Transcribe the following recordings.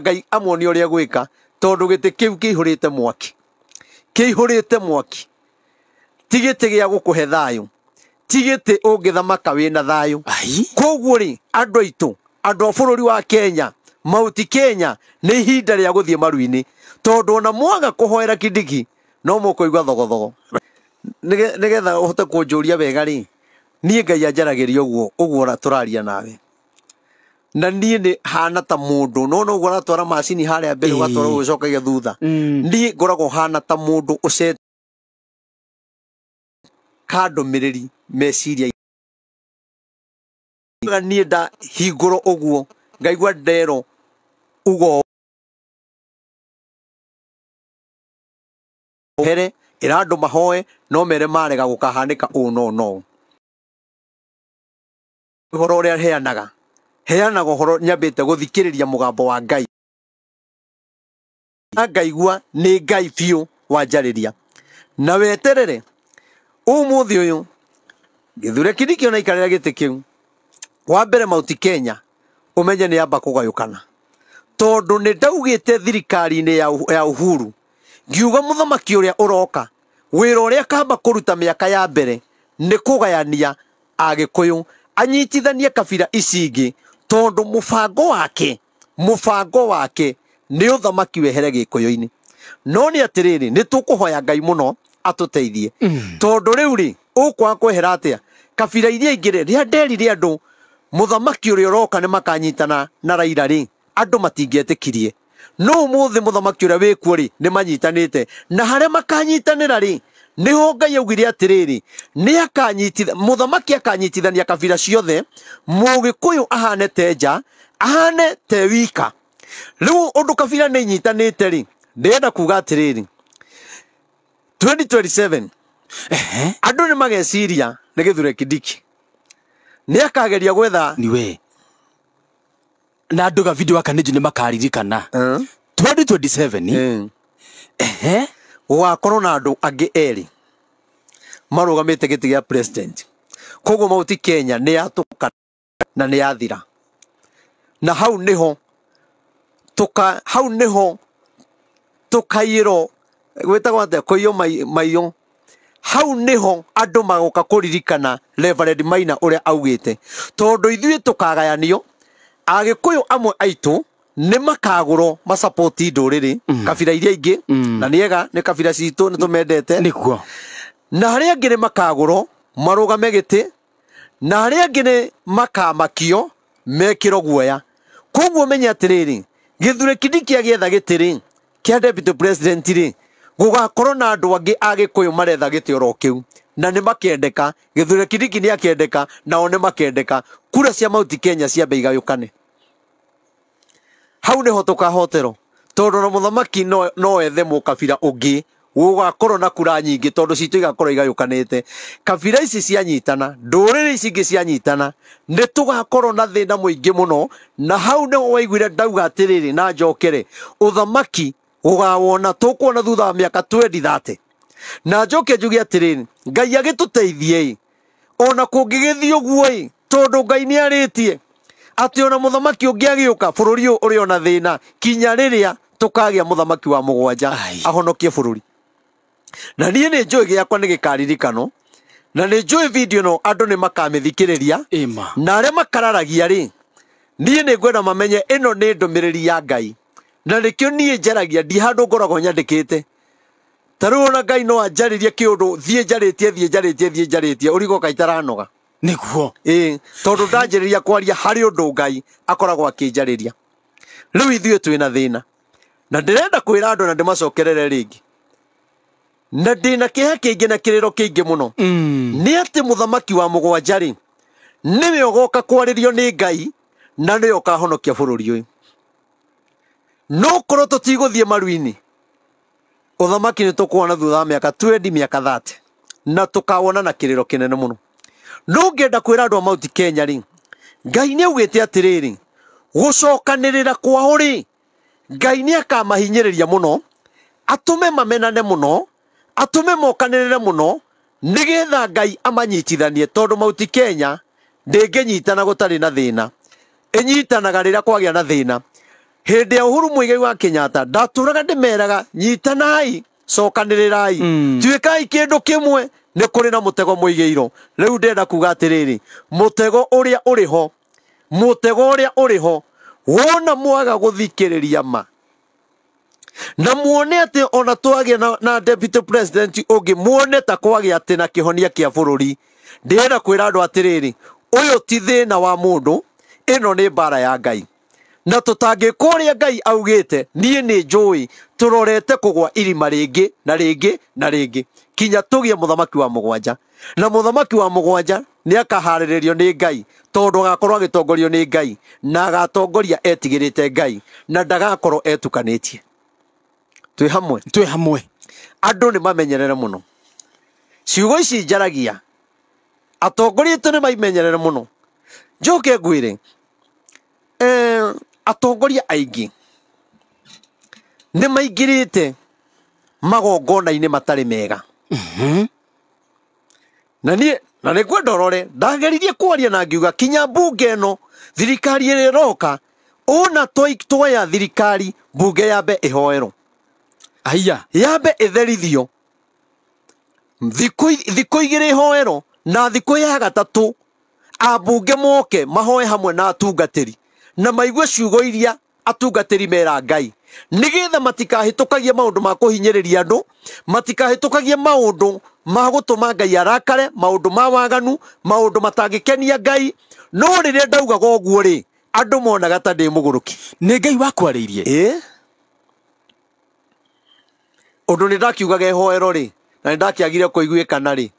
ngai amwonie ũrĩa gwĩka tondu giti kiu kĩihũrĩte mwaki kĩihũrĩte mwaki ti gĩtĩ gukuhe thayu thayũ ti gĩtĩ ũngĩthamaka na thayũ koguo rĩ andũ aitũ andũ a bũrũri wa kenya mauti kenya ni ihinda rĩa guthie maruini tondu tondũ ona mwaga kuhoera kindiki no mũkũigua thogothogo nĩgetha uhote kunjuria wega ri niĩ ngai anjaragĩria uguo ũguo turaria nawe na niä nä hana ta må ndå no å guo aratwara macini harä mbere gatwara gå cokagia thutha mm. niä ngoragwo hana ta må ndå å cet ka mä rä ri meciria niä nda hingå ro å guo ngaigua ndero ugo here ä andå mahoe no mere marega gå kahanä ka å no no å horo å rä a heanaga heanaga horo nyambite guthikiriria mugambo wa ngai ngaigua ni ngai biũ wanjariria na weterere umuthi uyu githure kiriki ona ikarira gĩtĩ kĩu wa mbere mauti kenya umenye ni yamba kugayukana tondu ni ndaugĩte thirikari-inĩ ya uhuru ngiuga muthamaki ũrĩa uroka wĩra ũrĩa kamba kuruta miaka ya mbere ni kugayania agikuyu anyitithanie kabira ici ingĩ tondu mufango wake mufango wake ni uthamaki wehere gikuyoini no ni atiriri ni tukuhoya ngai muno atuteithie mm. tondu riu ri ukwaga kwehera atia kabira iria ria deri ria nderire andu muthamaki uri uroka ni makanyitana na raira ri andu matingetikirie no muthi muthamaki uri wikuo ri ni manyitanite na hare makanyitanira ri niho ngai augire atiriri ni akanyitithania muthamaki akanyitithania kabira ciothe mugikuyu ahane te nja ahane te wika riu undu kabira ni nyitanite ri ndienda kuga atiriri 2027 ehe andu ni mageciria ni githure kidiki ni akageria gwetha niwe na andu gavideo aka ninju ni makaririkana 2027 ehe gũgakorwo na marå gamä te gä gĩtĩ gä president koguo mauti kenya nĩ yatũkana na nä yathira na hau nĩho tuka hau ro gwä gwĩtagwo atĩa kũiywo maiyo hau nĩho andũ magoka kũririkana Reverend Maina ithuä tå kagayanio ithuĩ kå yå amwe aitå nä makagå rwo macapoti ndå rä mm. rä kabira iria ingä mm. na nä nä kabira citå nä tå mendete nä na harä angä nä makagå rwo marå game gä tä na harä angä nä makamakio mekä ro guoya koguo menye atä rä rä gä thurä kindi kä agä etha gä tä rä kä a deputy president rä gågakorwo na andå angä a kå yå maretha gä tä oro kä u na nä makendeka gä thurä kindi nä akendeka nao nä makendeka kura cia mauti kenya ciambe igayå kane hau nä ho tå kahoterwo tondå na må no ethe mu kabira ungi ngä gũgakorwo na kura nyingĩ tondũ citũ igakorwo igayukanite kabira ici cianyitana ndũrĩrĩ ici ingĩ cianyitana nĩ tũgakorwo na thĩna mũingĩ mũno na hau nĩho waiguire ndauga atĩrĩrĩ na njokere ũthamaki gũgawona tũkuona thutha wa mĩaka twendi thate na njoke njuge atĩrĩrĩ ngai agĩtũteithie ona kũngĩgĩthiĩ ũguo tondu ngai ni aritie ati ona muthamaki thamaki å ngä agä ona thina kinya riria tukagia muthamaki wa mugwanja ahonokie bururi na niä nä njå ä gä akwa nä gä karirikanwo na nä njå video no andå nä makamä ria na arä a makararagia rä niä nä ngwenda mamenye ä no nä ndå ya ngai na nä kä o niä njaragia ndi handå ngoragwo nyandä kä te tarä u ona ngai no anjarä rie kä å ndå thiä njarä tie thiä njarä tie thiä njarä tie å rigo kaitaranoga niguo ä tondå ndanjä rä ria kwaria harä å ndå ngai akoragwo akä njarä ria rä u ithuä twä na thä na na ndä renda kwä ra andå na ndä macokerere rä ngä na ndä na kä ha kä ngä na kä rä ro kä ingä må no mm. nä atä må thamaki wa må gwanja rä nä we ũgoka kwarĩrio nĩ ngai na nĩwe ũkahonokia bũrũri ũyũ no korwo tũtigũthiĩ maru-inĩ ũthamaki nĩ tũkuona thutha wa mĩaka twendi mĩaka thate na tũkawona na kĩrĩro kĩnene mũno kwä ra andå a mauti kenya ri ngai nä augä te atä rä gucokanä rä ra kwao rä ngai nä akamahinyä rä ria må no atå me mamenane må no atå me mokanä rä re må no nä getha ngai amanyitithanie tondå mauti kenya ngä nyitana gå tarä na thä na nyitanaga rä rä a kwagä a na thä na hä ndä ya å ru mwä gai wa kenyatta ndatå raga ndä meraga nyitanai cokanirirai mm. tuikai kindu kimwe ni kuri na mutego muigiirwo riu ndenda kuga atiriri mutego uria uri ho mutego uria uri ho wona mwaga guthikiriria ma na muone atä ona twagia na, na deputy president ungi muone ta kwagia atä na kihonia kia bururi ndenda kwira andũ atiriri ũyũ ti thĩna wa mundu ino ni mbara ya ngai na tutangĩkwo ũrĩa ngai augĩte nie ni njũĩ turorete kugwa irima ringi na ringi na ringi kinya tũgĩe muthamaki wa mugwanja na muthamaki wa mugwanja ni akaharĩrĩrio ni ngai tondu agakorwo agĩtongorio ni ngai na agatongoria etigirite ngai na ndagakorwo etukanĩtie twĩ hamwe twĩ hamwe andũ ni mamenyerere muno ciugo ici njaragia atongoria ni nĩ maimenyerere mũno njoke ngwĩre eh, atongoria aingi ni maingirite magongona-inĩ matari mega mm-hmm. na niĩ na ni ngwenda ndageririe kwaria na ngiuga kinya mbunge no thirikari ĩrĩa roka ũna twoya thirikari mbunge yambe ihoero aiya yambe ĩtherithio thikũ igĩrĩ hoero na thikå ya gatatũ ambunge moke mahoe hamwe na ri na maigue ciugo iria atungatiri mera ngai nigetha matikahĩtũkagie maundu ma kũhinyĩrĩria andũ matikahĩtũkagie maundu ma gũtũma ngai arakare maundu ma waganu maundu matangikenia ngai no a ndaugaga guo rä andå monaga ta rå ki nä ngai ä å ndå nä ndakiugaga hoero rä na kå iguä kana rä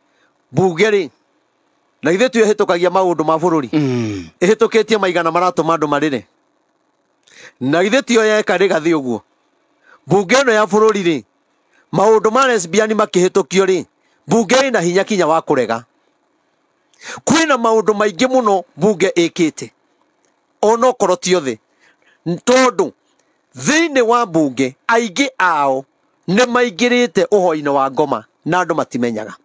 mbuge rä na ithe tu maå maundu ma tå mm. tie maigana andå marä marire na ithe tio yeka å uguo mbunge no ya bururi ri maundu ma lesbian makihitukio ri mbunge ina hinya kinya wa kurega ndå maundu maingi muno mbunge ikite ona okorwo tiothe tondå thä inä wa mbunge aingä ao te å hoinä wa ngoma na andå matimenyaga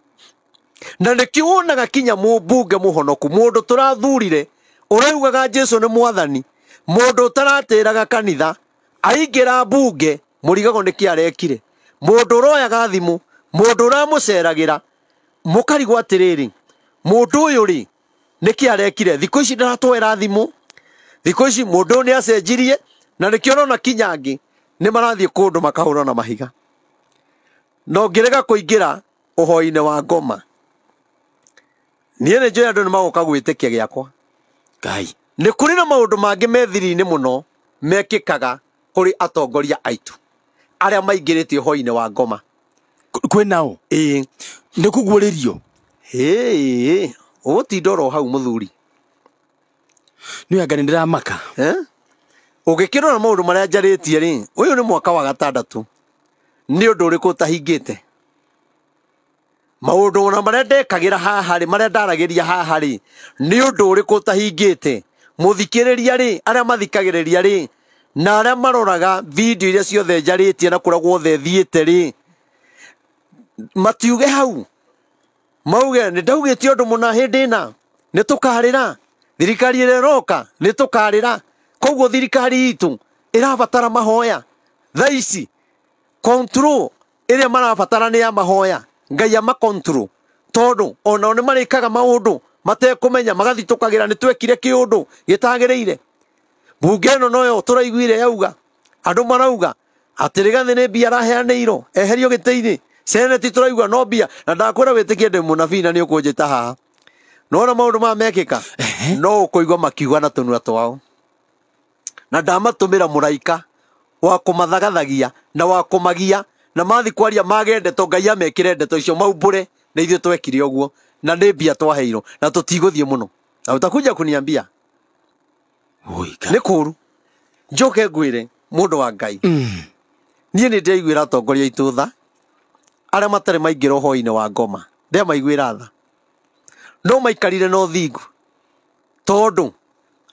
na nä wonaga kinya må mbunge må honoku må ndå tå rathurire å raugaga jesu nä mwathani må ndå å taratä raga kanitha aingä ra mbunge må rigagwo nä kä arekire må ndå å royaga thimå må ndå å ramå ceragä ra må karigwo atä rä rä må ndå å yå rä nä kä arekire thikå ici ndaratwera thimå thikå ici må ndå nä acenjirie na nä kä orona kinya angä nä marathiä kå ndå makahå na mahiga no ngä rega kå ingä ra å hoi-inä wa ngoma niä nä njå andå nä magåka tä kia gä akwa nä kå rä na maå ndå mangä methiri-inä må no mekä kaga kå rä atongoria aitũ arĩa maingä rä tie hoi-inä wa ngoma kwä nao ĩĩ nä kå guå rä rio ĩĩ å tindoro hau må thuri nä anga nä ndä ramaka å gä kä rora maå ndå marä a njarä tie rä å yå nä mwaka wa gatandatå nä å ndå å rä kå tahingä te maundu na maria ndekagira haha ri maria ndaragiria haha ri ni undu uriku tahingite muthikiriria ri aria mathikagiriria ri na aria maroraga video iria ciothe njaritie na kuria guothe thiite ri matiuge hau mauge nä ndaugä undu muna hä na nä tå karä ra thirikari ä rä roka nä tå karä ra koguo thirikari itå ä mahoya tha ici ä marabatara nä ya mahoya ngai ama control tondu ona ne marikaga maundu maå ndå matekå menya magathitå twekire kiundu gitagireire bugeno noyo tå raiguire yauga andu marauga atiriga rä bia nä mbia eherio gä tä-inä seneti tå no bia na ndakwä ra wä tä kie ndä må nabii na nä å kå haha nona maå ndå maya no å kå makiuga na tå nua twao na ndamatå mä ra wa kumathagathagia na wa kumagia na mathi kwaria mage ndeto ngai amekire ndeto icio maumbũre nĩ ithuĩ twekire ũguo na nĩ mbia twaheirwo na tũtigũthiĩ muno na utakuja kuniambia nĩ kuru njoke ngwĩre mũndũ wa ngai nie mm. ni nĩ ndĩraiguĩra atongoria aitũ tha arĩa matarĩ maingĩra ũhoi wa ngoma ndemaiguĩra tha no maikarire no thingu tondũ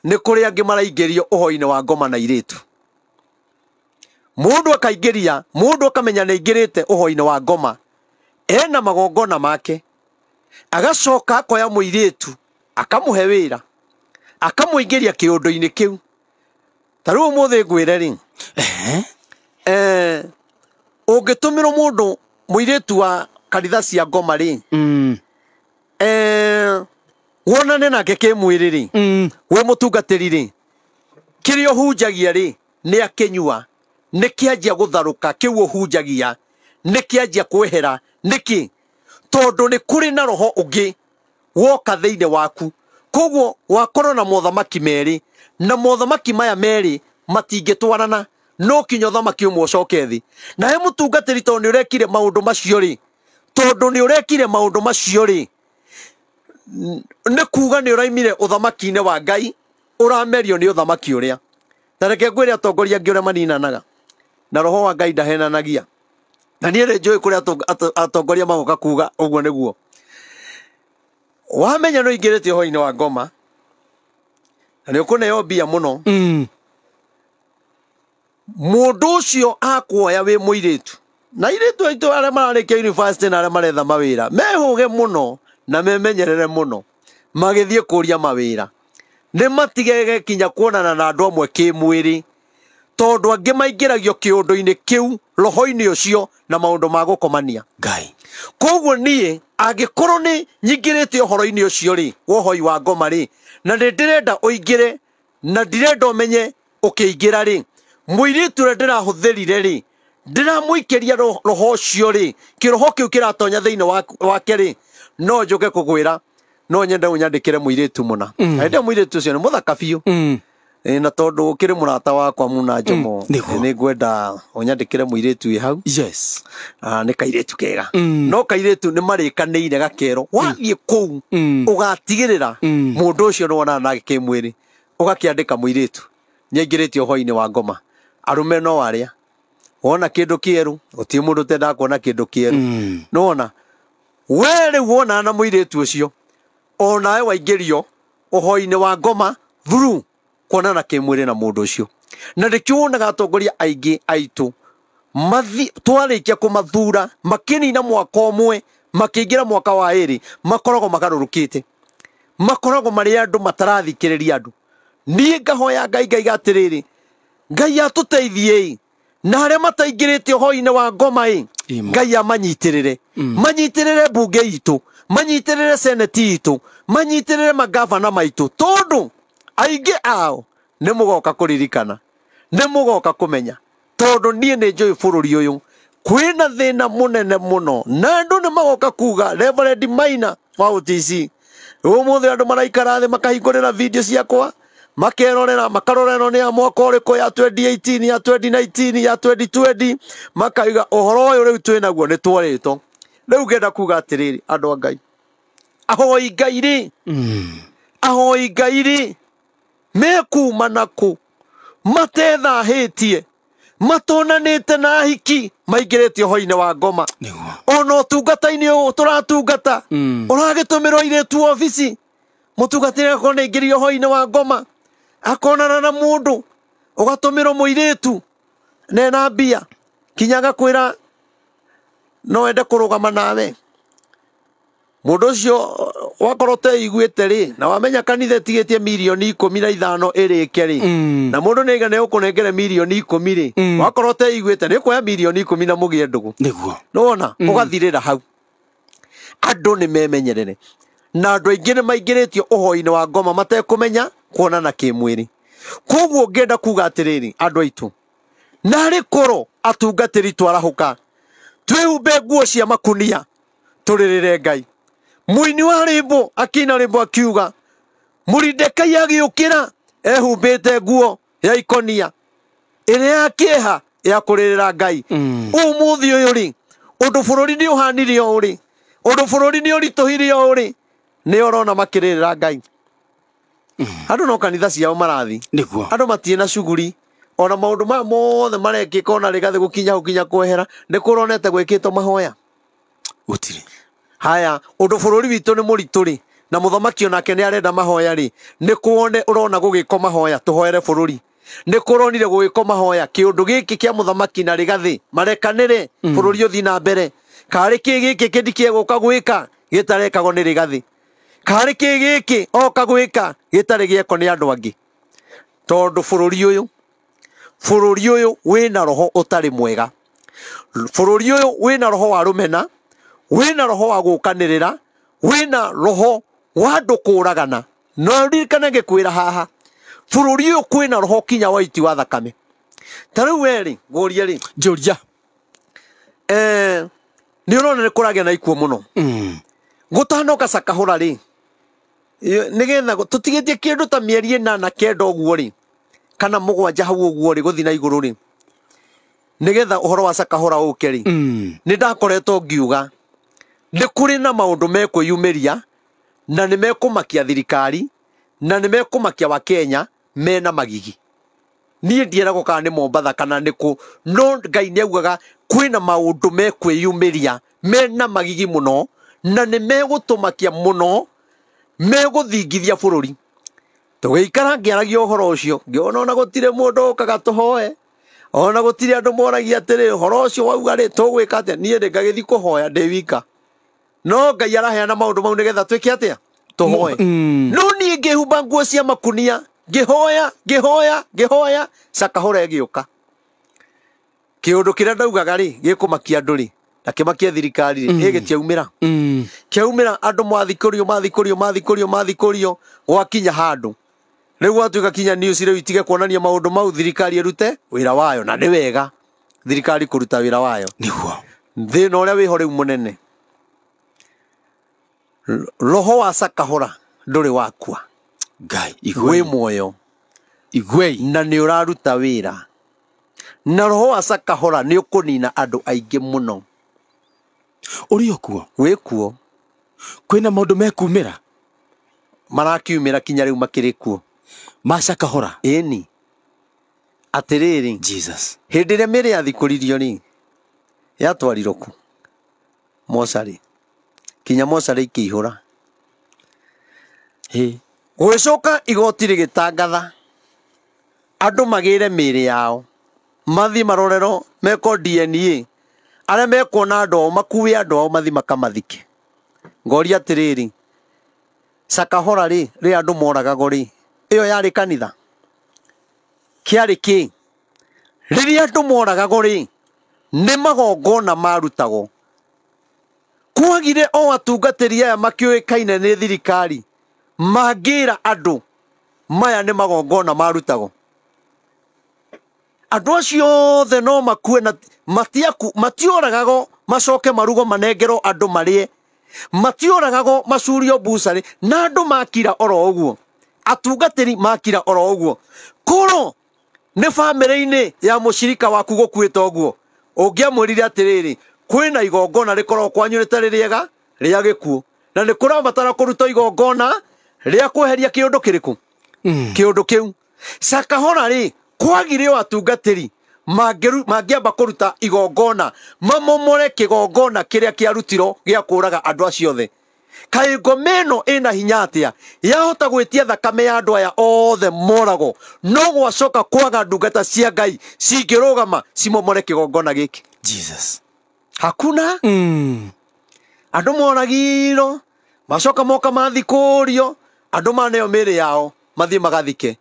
nĩ kuri angi maraingirio ũhoi wa ngoma na airĩtu mundu akaigiria mundu akamenya nä aingä rä te å hoi wa ngoma ena magongona make agacoka akoya må irä tu akamå he wä ra akamå ingä ria kä å ndå-inä kä u ta rä u må thä ngwä re rä å eh, ngä tå mä rwo må ndå må irä tu wa kanitha cia ngoma rä mm. eh, wonane nake kä mwä mm. rä rä wä må tungatä ri rä kä rä a å hunjagia rä nä akä nyua nä kä anjia gå tharå ka kä u å hunjagia nä kä na roho å woka thä waku koguo wa corona mothamaki meri na mothamaki maya meri matingä no kinya thamaki å mwe å na he må tungatä ri tondå nä å macio ri tondå ni urekire maundu macio ri nä kuga ni uraimire uthamaki å wa ngai å ni uthamaki uria tareke ngwire atongoria angä å maninanaga na roho wa ngai ndahenanagia na niä rä njå ä kå rä a atongoria magoka kuga å guo nä guo wamenya no ingä rä te å wa ngoma na nä å kå neo mbia må no må mm. ndå å cio akuoya wä må irä tu na irä tu aitå arä a mararä kia na arä a maretha mawä ra mehå ge må no na memenyerere må no magä thiä kå ria mawä ra nä matigege kinya kuonana na andå amwe kä mwä tondå angä maingäragio kä å ndå-inä kä u roho-inä å cio na maå ndå ma gå komania ngai koguo niä angä korwo nä nyingä rä te å horo-inä å cio rä wohoi wa ngoma rä na nä ndä renda å ingä re na ndirenda å menye å kä ingä ra rä mũirĩtu ũrĩa ndĩrahũthĩrire rĩ ndĩramũikĩria roho kä u kä ratonya thä inä wake rä no gwä ra no nyende ũnyandĩkĩre mũirĩtu mũna mm. hĩndĩ cio ũcio nĩ mũthaka biũ mm e, na tondu ukiri murata wakwa muna njomo mm, ni ngwenda unyandikire muiretu wi hau yes ah ni kairetu kega mm. no kairetu ni marikaniire gakero mm. wathie kuu ugatigirira mm. mundu mm. ucio niwonana na kimwiri ugakiandika muiretu nĩaingĩrĩtio hwainĩ wa ngoma arume no waria wona kĩndũ kĩerũ gũtirĩ mũndũ ũtendaga kuona kindu kieru mm. wona we rĩu wonana na mũirĩtu ũcio onawe waingĩrio ũhoi-inĩ wa ngoma through kuonana kimwiri na mundu ucio na nikio wonaga atongoria aingi aitu mathi twarikia kumathura na mwaka ũmwe makiingira mwaka wa iri makorogo magarũrũkĩte makorogo mari andu matarathikĩrĩria andu niĩ ngahoya ngai ngai gatiriri ngai atũteithiĩ na arĩa mataingĩrĩte ũhoro-inĩ wa ngoma ĩ ngai amanyitĩrĩre mm. manyitirire mbunge itũ manyitirire seneti itũ manyitĩrĩre mangavana maitũ tondũ aingä ao nä må goka kå ririkana nä må goka kå menya tondå niä nä njå ä bå rå ri å yå kwina thina munene muno na andu ni magoka kuga Reverend Maina wa OTC umuthi andu maraikara thi makahingurira video ciakwa makerorera makarorerwo nä a mwaka å rä kå ya 2018 ya 2019 ya 2020 makaiga å horo å yå rä u twä naguo nä twarä two rä u ngenda kuga atä rä rä andå a ngai ahoi ngai rä hmm. ahoi ngai rä mekuma nakå mekumanaku matethahätie matonanite na hiki maingirite hoine wa ngoma ona tungata-inä å tå ratungata å hmm. ragä tå mä rwo irä tu obici må tungatä akorwo nä aingä rio hoine wa ngoma akonana na må ndå å gatå mä rwo må irä tu nena mbia kinyaga kwä ra no ende kå rå gama nawe mundu ucio uh, wakorwo teiguite ri na wamenya kanitha itigitie mirioni ikumi na ithano irike ri mm. na mundu nä aiga ukunengere å kå nengere mirioni ikumi rä mm. wakorwo teiguite nä kuoya mirioni ikumi na mugie ndugu niguo nä wona å hau andå ni memenyerere na andå aingä nä maingä rä wa ngoma matekå menya kuonana kä mwä rä koguo ngä enda kuga atä rä rä andå korwo atungatä ri twarahå ka twä humbe nguo cia makunia turirire ngai mwini wa rĩmbo akina rĩmbo akiuga mũrindekai agĩũkĩra ehumbĩte nguo ya ikonia ĩrĩa ya kĩeha ya kũrĩrĩra ngai umuthi mm. ũyũ rĩ ũndũ bũrũri nĩ ũhanire ũũ rĩ ũndũ bũrũri nĩ ũritũhire ũũ rĩ nĩ ũrona makĩrĩrĩra ngai mm. andũ no kanitha ciao marathi nĩguo andũ matirĩ na cuguri ona maũndũ maya mothe marekĩka ona rĩgathĩ gũkinya gũkinya kwehera nĩ kũronete gwĩkĩtwo mahoya gũtirĩ haya undu bururi witu ni muritu ri na muthamaki onake ni arenda mahoya ri ni kuone urona gugiko mahoya tuhoere bururi nä kå ronire gå gä ko mahoya kä å ndå gä kä kä a na rä gathä marekanä re hmm. bå rå na mbere karä kä gä kä kä ndikä gå ka gwä ka gä tarekagwo nä rä gathä karä kä gä kä oka gwä ka gä tarä gä eko nä andå angä tondå bå rå na roho å tarä mwega bå rå ri na roho wa rå wina roho wa gukanirira wina roho wa ndu kuragana no ririkane ngikwira haha bururi uyu kwina roho kinya waiti wa thakame ta riu we ri ngũrie ri njũria nä ni rona nä kå na ikuo muno no hmm. ngå tanoka cakahå ra rä nä getha tå tigä ta mieri na na kenda å guo rä kana må gwanja hau å guo rä gå thiä na igå rå rä nä wa cakahå ra å ke rä hmm. ndakoretwo ngiuga nä kå rä na maå ndå mekwĩyumĩria na nä makia thirikari na nä mekũmakia wakenya mena magigi niä ndieragwo kana nä mombatha kana nä kå no ngai nä augaga kwĩna maå ndå mekwĩyumĩria mena magigi mũno na nä megũtũmakia mũno megũthingithia bũrũri tũgĩikara ngĩaragia ũhoro ũcio ngĩona ona gũtirĩ mũndũ ũkaga tũhoe ona gũtirĩ andũ moragia atĩrĩ ũhoro ũcio wauga rĩ tũgwĩka atĩa niĩ rĩ ngagĩthiĩ kũhoya ndĩ wika no ngai araheana maundu mau nigetha twike atia tuhoe mm. no ni ngihumba nguo cia makunia ngihoya ngihoya ngihoya cakahore giuka kiundu kiria ndaugaga ri gikumakia andu ri na kimakia thirikari ri mm. gitiaumira mm. kiaumira andu mathikurio mathikurio mathikurio mathikurio gwakinya handu riu gwatuika kinya news riu itige kuonania maundu mau thirikari irute wira wayo na ni wega thirikari kuruta wira wayo niguo thina uria wiho riu munene roho wa sakahora ndũrĩ wakua ngai wĩ muoyo igwei na nĩ ũraruta wĩra na roho wa sakahora nĩ ũkũnina andũ aingĩ mũno ũrĩ kuo wĩ kuo na maũndũ mekumĩra marakiumĩra kinya rĩu makĩrĩ kuo macakahora ĩni atĩrĩrĩ jesus hĩndĩ ĩrĩa mĩrĩ yathikũririo rĩ yatwarirwo kũ mocarĩ kinya mocarä ikĩihå ra gwä cå igoti rä gä tangatha andå magä re mä rä yao mathiä marorero meko dna arä mekuona andå ao makuä andå ao mathiä makamathike ngori atä rä rä ri rä rä andå moragagwo rä ä yo yarä kanitha kä arä kä rä rä andå moragagwo rä nä magongona marutagwo kwagire o atungatĩri aya makĩũĩkaine nĩ thirikari mangĩra andũ maya nĩ magongona marutago andũ acio othe no makue na matiaku matioragago macoke marugo manengerwo andũ marĩe matioragago macurio mbucarĩ na andũ makira oro ũguo atungatĩri makira oro ũguo kuro nĩ bamĩrĩ ya mũcirika waku gũkuĩte ũguo ũngĩamwĩrire atĩrĩrĩ kwina igongona rikoragwo kwanyurite ririega ria gikuo na ni kurabatara kuruta igongona ria kweheria kiundu kiriku hmm. kiundu kiu sakahona ri kwagire atungatiri mangiamba kuruta igongona mamomore kigongona kiria kiarutiro gia kuraga andu acio the kai ngoma ä no ä na hinya atä yahota gwä tia thakame ya andå aya othe morago no gwacoka kwaga ndungata cia ngai cingä rå gama cimomore kä gongona kä hakuna mm. andå moragirwo macoka moka mathi kũrio andå maneo mä rä yao mathiä magathike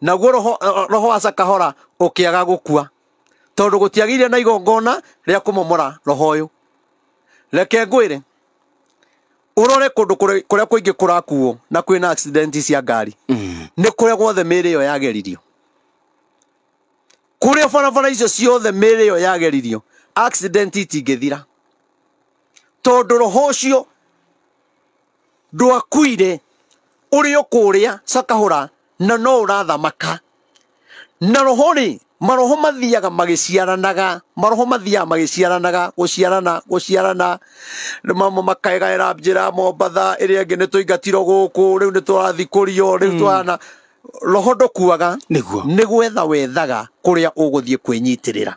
naguo roho, roho wa sakahora ũkĩaga gũkua tondũ gũtiagĩire na igongona rĩa kũmomora roho ũyũ reke ngwĩre ũrore kũndũ kũrĩa kũingĩ kũrakuo na kwĩna accidenti cia ngari mm. nĩ kũrĩa guothe mĩĩrĩ ĩyo yageririo kũrĩa barabara icio ciothe mĩĩrĩ ĩyo yageririo accident itingithira tondu roho ucio ndwakuire uri ukuria sakahura na no urathamaka na roho rĩ maroho mathiaga magĩciaranaga maroho mathiaga magĩciaranaga gũciarana gũciarana mamo makaĩgaĩra njĩra mombatha ĩrĩa ĩngĩ nĩ tũingatirwo gũkũ rĩu nĩ tũrathikũrio rĩu mm. twana roho ndũkuaga nĩguo nĩ gwetha wethaga kũrĩa ũgũthiĩ kwĩnyitĩrĩra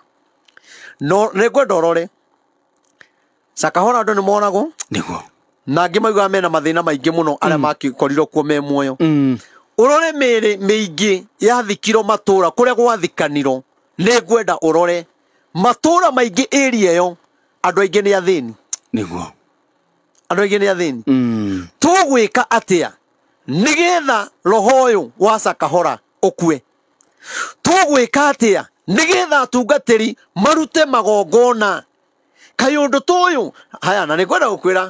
no nä ngwenda rore cakahora andå nä moragwo nĩguo na angä maigaga mena mathä na maingä må no arä a mm. makorirwo kuo me muoyo urore mm. mĩrĩ mĩingĩ yathikirwo rä a gwathikaniro nä ngwenda ũrore matũra maingĩ ĩria ĩyo andũ aingĩ nĩ athĩni nĩguo andũ aingĩ nĩ mm. ka atä a nä getha roho yå wa cakahora ka atä a nigetha atungatiri marute magongona kaĩ ũndũ ta haya na nikwenda gũkwĩra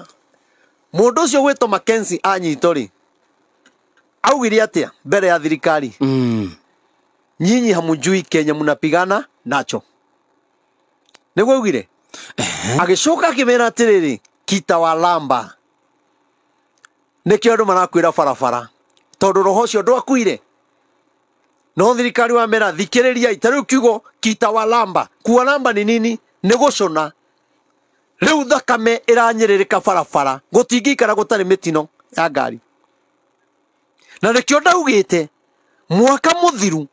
mundu ucio gwito makensi anyito rĩ augire atia mbere ya thirikari mm. nyinyi hamujui kenya munapigana nacho nĩguo augire agĩcoka akĩmera atĩrĩrĩ kita wa lamba nĩkĩo andũ marakuĩra barabara tondũ roho ũcio ndwakuire no thirikari wa mera thikiriria itaru kiugo kita wa lamba kuwa lamba ni nini ni gucona riu thakame iranyiririka barabara gutingikara gutari mitino ya ngari na nikio ndaugite mwaka muthiru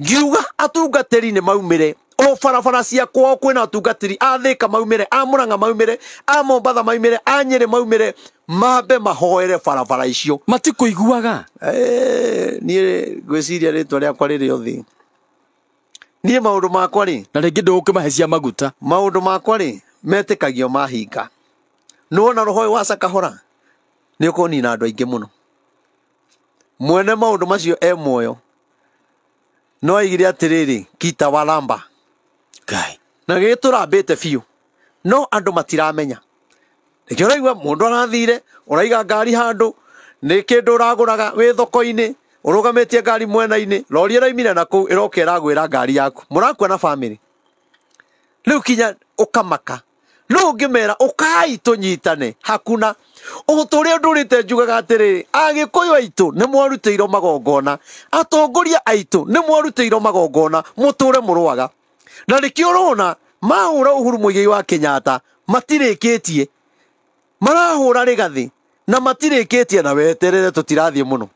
ngiuga atungatiri ni maumire o barabara ciakwao kwä na atungatiri a thä ka maumä re a må ranga maumä re a mombatha maumä re a nyä rä maumä re mambe mahoere barabara icio matikå iguaga niä ngwä ciria rä twa rä akwa rä rä o thä niä maå ndå makwa rä na rä ngä ndå å kä mahe cia maguta maå ndå makwa rä metä kagio mahinga nä wona rå hoä waca kahora nä å korwo nina andå aingä må no mwene maå ndå macio e muoyo no aigire atĩrĩrĩ kita walamba na gĩtũrambĩte biũ no andå matiramenya nĩkĩo ũraigua mũndũ arathire ũraiga ngari handũ nĩ kĩndũ ũragũraga wĩ thoko-inĩ ũrũgamĩtie ngari mwena-inĩ rori ĩraimire na kũu ĩroka ĩragwĩra ngari yaku mũrakua na bamĩrĩ rĩu kinya ũkamaka no ũngĩmera ũkai tũnyitane hakuna ũtũrĩa ndũrĩte njugaga atĩrĩrĩ agĩkũyũ aitũ nĩ mwarutĩirwo magongona atongoria aitũ nĩ mwarutĩirwo magongona mũtũre mũrũaga na nĩkĩo ũrona mahũra ũhuru mũigei wa kenyatta matirĩkĩtie marahũra rĩgathĩ na matirĩkĩtie na weterere tũtirathiĩ mũno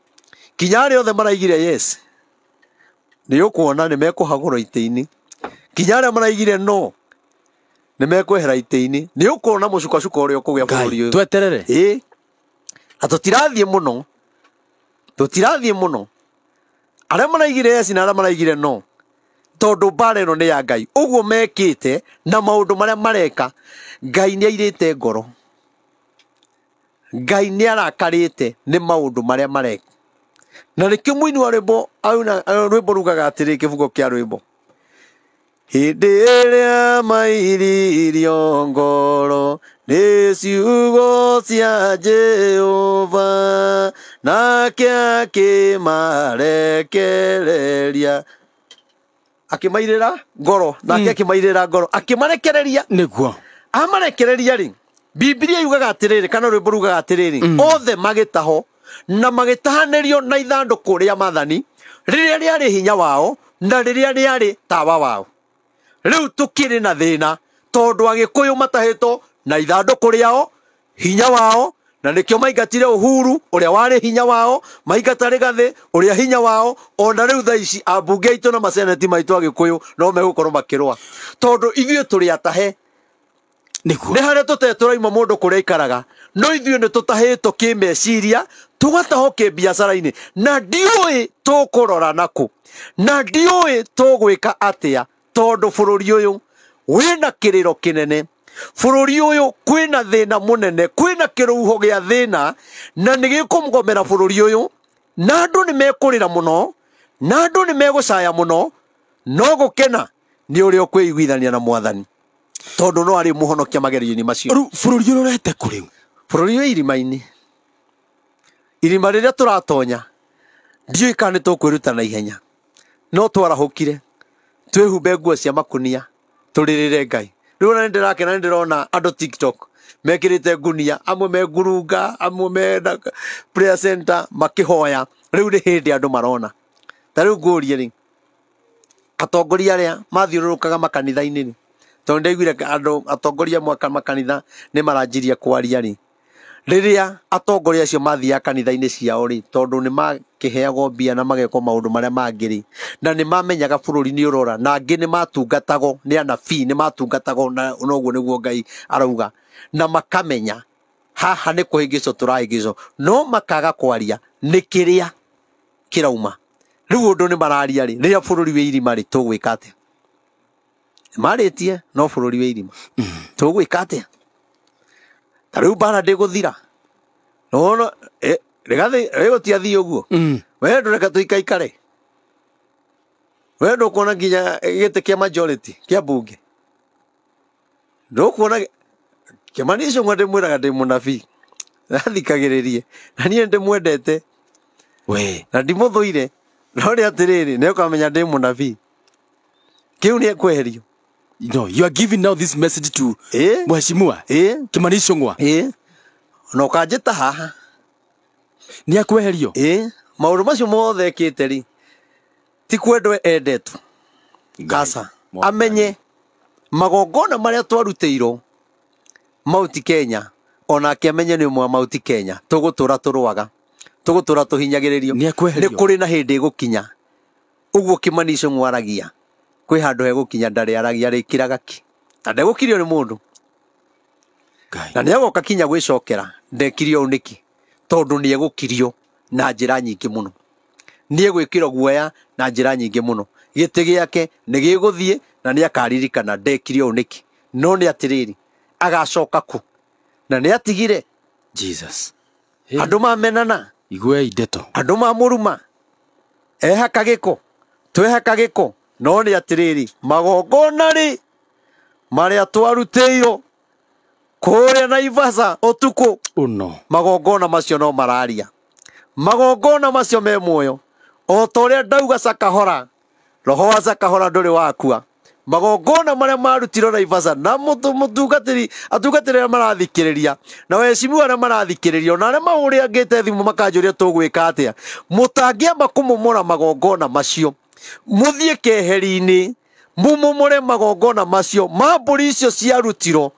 kinya arĩa othe maraigire yes nĩ ũkuona nĩ mekũhagũrwo itĩ-inĩ kinya arĩa maraigire no nĩ mekwehera itĩ-inĩ nĩ ũkuona mũcukacuka ũrĩa ũkũgĩa bũrũri ũyũ tweterere ĩĩ na tũtirathiĩ mũno tũtirathiĩ mũno arĩa maraigire yes na arĩa maraigire no tondu mbara ino ni ya ngai uguo mekite na maundu maria mareka ngai ni airite ngoro ngai ni arakarite ni maundu maria mareka na nikio mwini wa rwimbo rwimbo rugaga atiri kibugo kia rwimbo hĩndĩ ĩrĩa mairirio ngoro nĩ ciugo cia jehova nake akĩmarekereria akimairira ngoro nake hmm. akimairira ngoro akimarekereria niguo amarekereria ri bibilia yugaga atiriri kana rwimbo rugaga atiriri hmm. othe magitaho na magitahanerio na ithanduku ria mathani riria riari hinya wao na riria riari tawa wao riu tukiri na thina tondu agikuyu matahitwo na ithanduku riao hinya wao na nikio maingatire uhuru uria warä hinya wao å rä uria hinya wao ona riu tha ici ambunge aitu na maseneti maitu agikuyu no megukorwo makirwa tondu tå rä atahe nĩguo nĩ harĩa tũtetũraima mũndũ kũrĩa aikaraga no ithuĩ nĩ tũtahĩtwo kĩmeciria tũgatahwo kĩbiacara-inĩ na ndiũĩ tũkũrora nakũ na å yå wä na kä rä ro kä nene bururi uyu kwina thina munene kwina kiruho gia thina na nigikumgomera bururi uyu na andu nimekurira muno na ni nimegucaya muno no gukena ni uria ukwiguithania na mwathani tondu no ari muhonokia magerio ni macio rä u bå rå ri å rä rete kå rä u bå rå ri å irima-inä irima rä rä a ratonya ndiå ä kana nä tå kwä ruta na ihenya no twarahå kire twä humbe nguo cia makunia tå rä ngai rä u nä ndä na nä ndä rona andå tiktok mekirite te ngunia amwe me amwe me prayer center makä hoya rä u nä hä ndä andå marona ta rä u ngå rie rä atongoria arä a mathiå rå rå kaga makanitha-inä rä tondå ndaiguire andå atongoria mwaka makanitha nä maranjiria kwaria rä rĩrĩa atongoria acio mathiaga kanitha-inĩ ciao rĩ tondũ nĩ makĩheagwo mbia na magekwo maũndũ marĩa mangĩ rĩ na nĩ mamenyaga bũrũri nĩ ũrora na angĩ nĩ matungatagwo nĩ anabii nĩ matungatagwo na ũguo nĩguo ngai arauga na makamenya haha nĩ kũhĩngĩcwo tũrahĩngĩcwo no makaga kwaria nĩ kĩrĩa kĩrauma rĩu ũndũ nĩ mararia rĩ rĩrĩa bũrũri wĩ irima rĩ tũgwĩka atĩa marĩtie no bũrũri wĩ irima mm. tũgwĩka atĩa ta u mbara ndä gå ndiguthira nona eh, rigathi rigutiathii uguo mm. we ndureka tuikaikare we kuona nginya gä eh, tä giti kia majority kia mbunge kä mani icio ngwa nabii ndi rä rie na niä ndä mwendete na ndimå thå ire no rä atärä rä nä å kamenya ndä må nabii kä u nä ekweherio No, you are giving now this message to eh? Mheshimiwa eh? Kimani Ichung'wa eh? na ukanjita haha Ni akweherio eh? maũndũ macio mothe ekĩte rĩ ti kwendwo edetu. kasa amenye magongona marĩa twarutĩirwo mauti Kenya onake amenye ni mwa mauti Kenya tũgũtũra tũrũaga tũgũtũra tũhinyagĩrĩrio nĩ kũrĩ na hĩndĩ ĩgũkinya ũguo Kimani Ichung'wa aragia kwä handå kinya ndarä aragia rä kä raga kä na kirio nä må ndå na nä agoka kinya gwä cokera ndekirio nä kä tondå nä egå kirio na njä ra nyingä må no nä egwä kä ro guoya na njä ra nyingä må no gä tä gä ake nä gä gå thiä na nä akaririkana ndekirio å nä kä no nä atä rä rä agacoka kå na nä atigire jesus andå mamenana igwe indeto andå mamå ruma ehaka gä ko twehaka gä ko no nä atä rä magongona-rä marä na ivasa otuko uno rä a magongona macio no mararia magongona macio me moyo otoria ta å ndauga cakahora roho wa sakahora ndå wakua magongona marä marutiro na ivasa na mutu atungatä rä marathikä rä na wecimu arä a marathikä rä ria ona arä a maå rä angä te thimå magongona macio muthie keheri-inä magongona macio ma ri icio ciarutirwo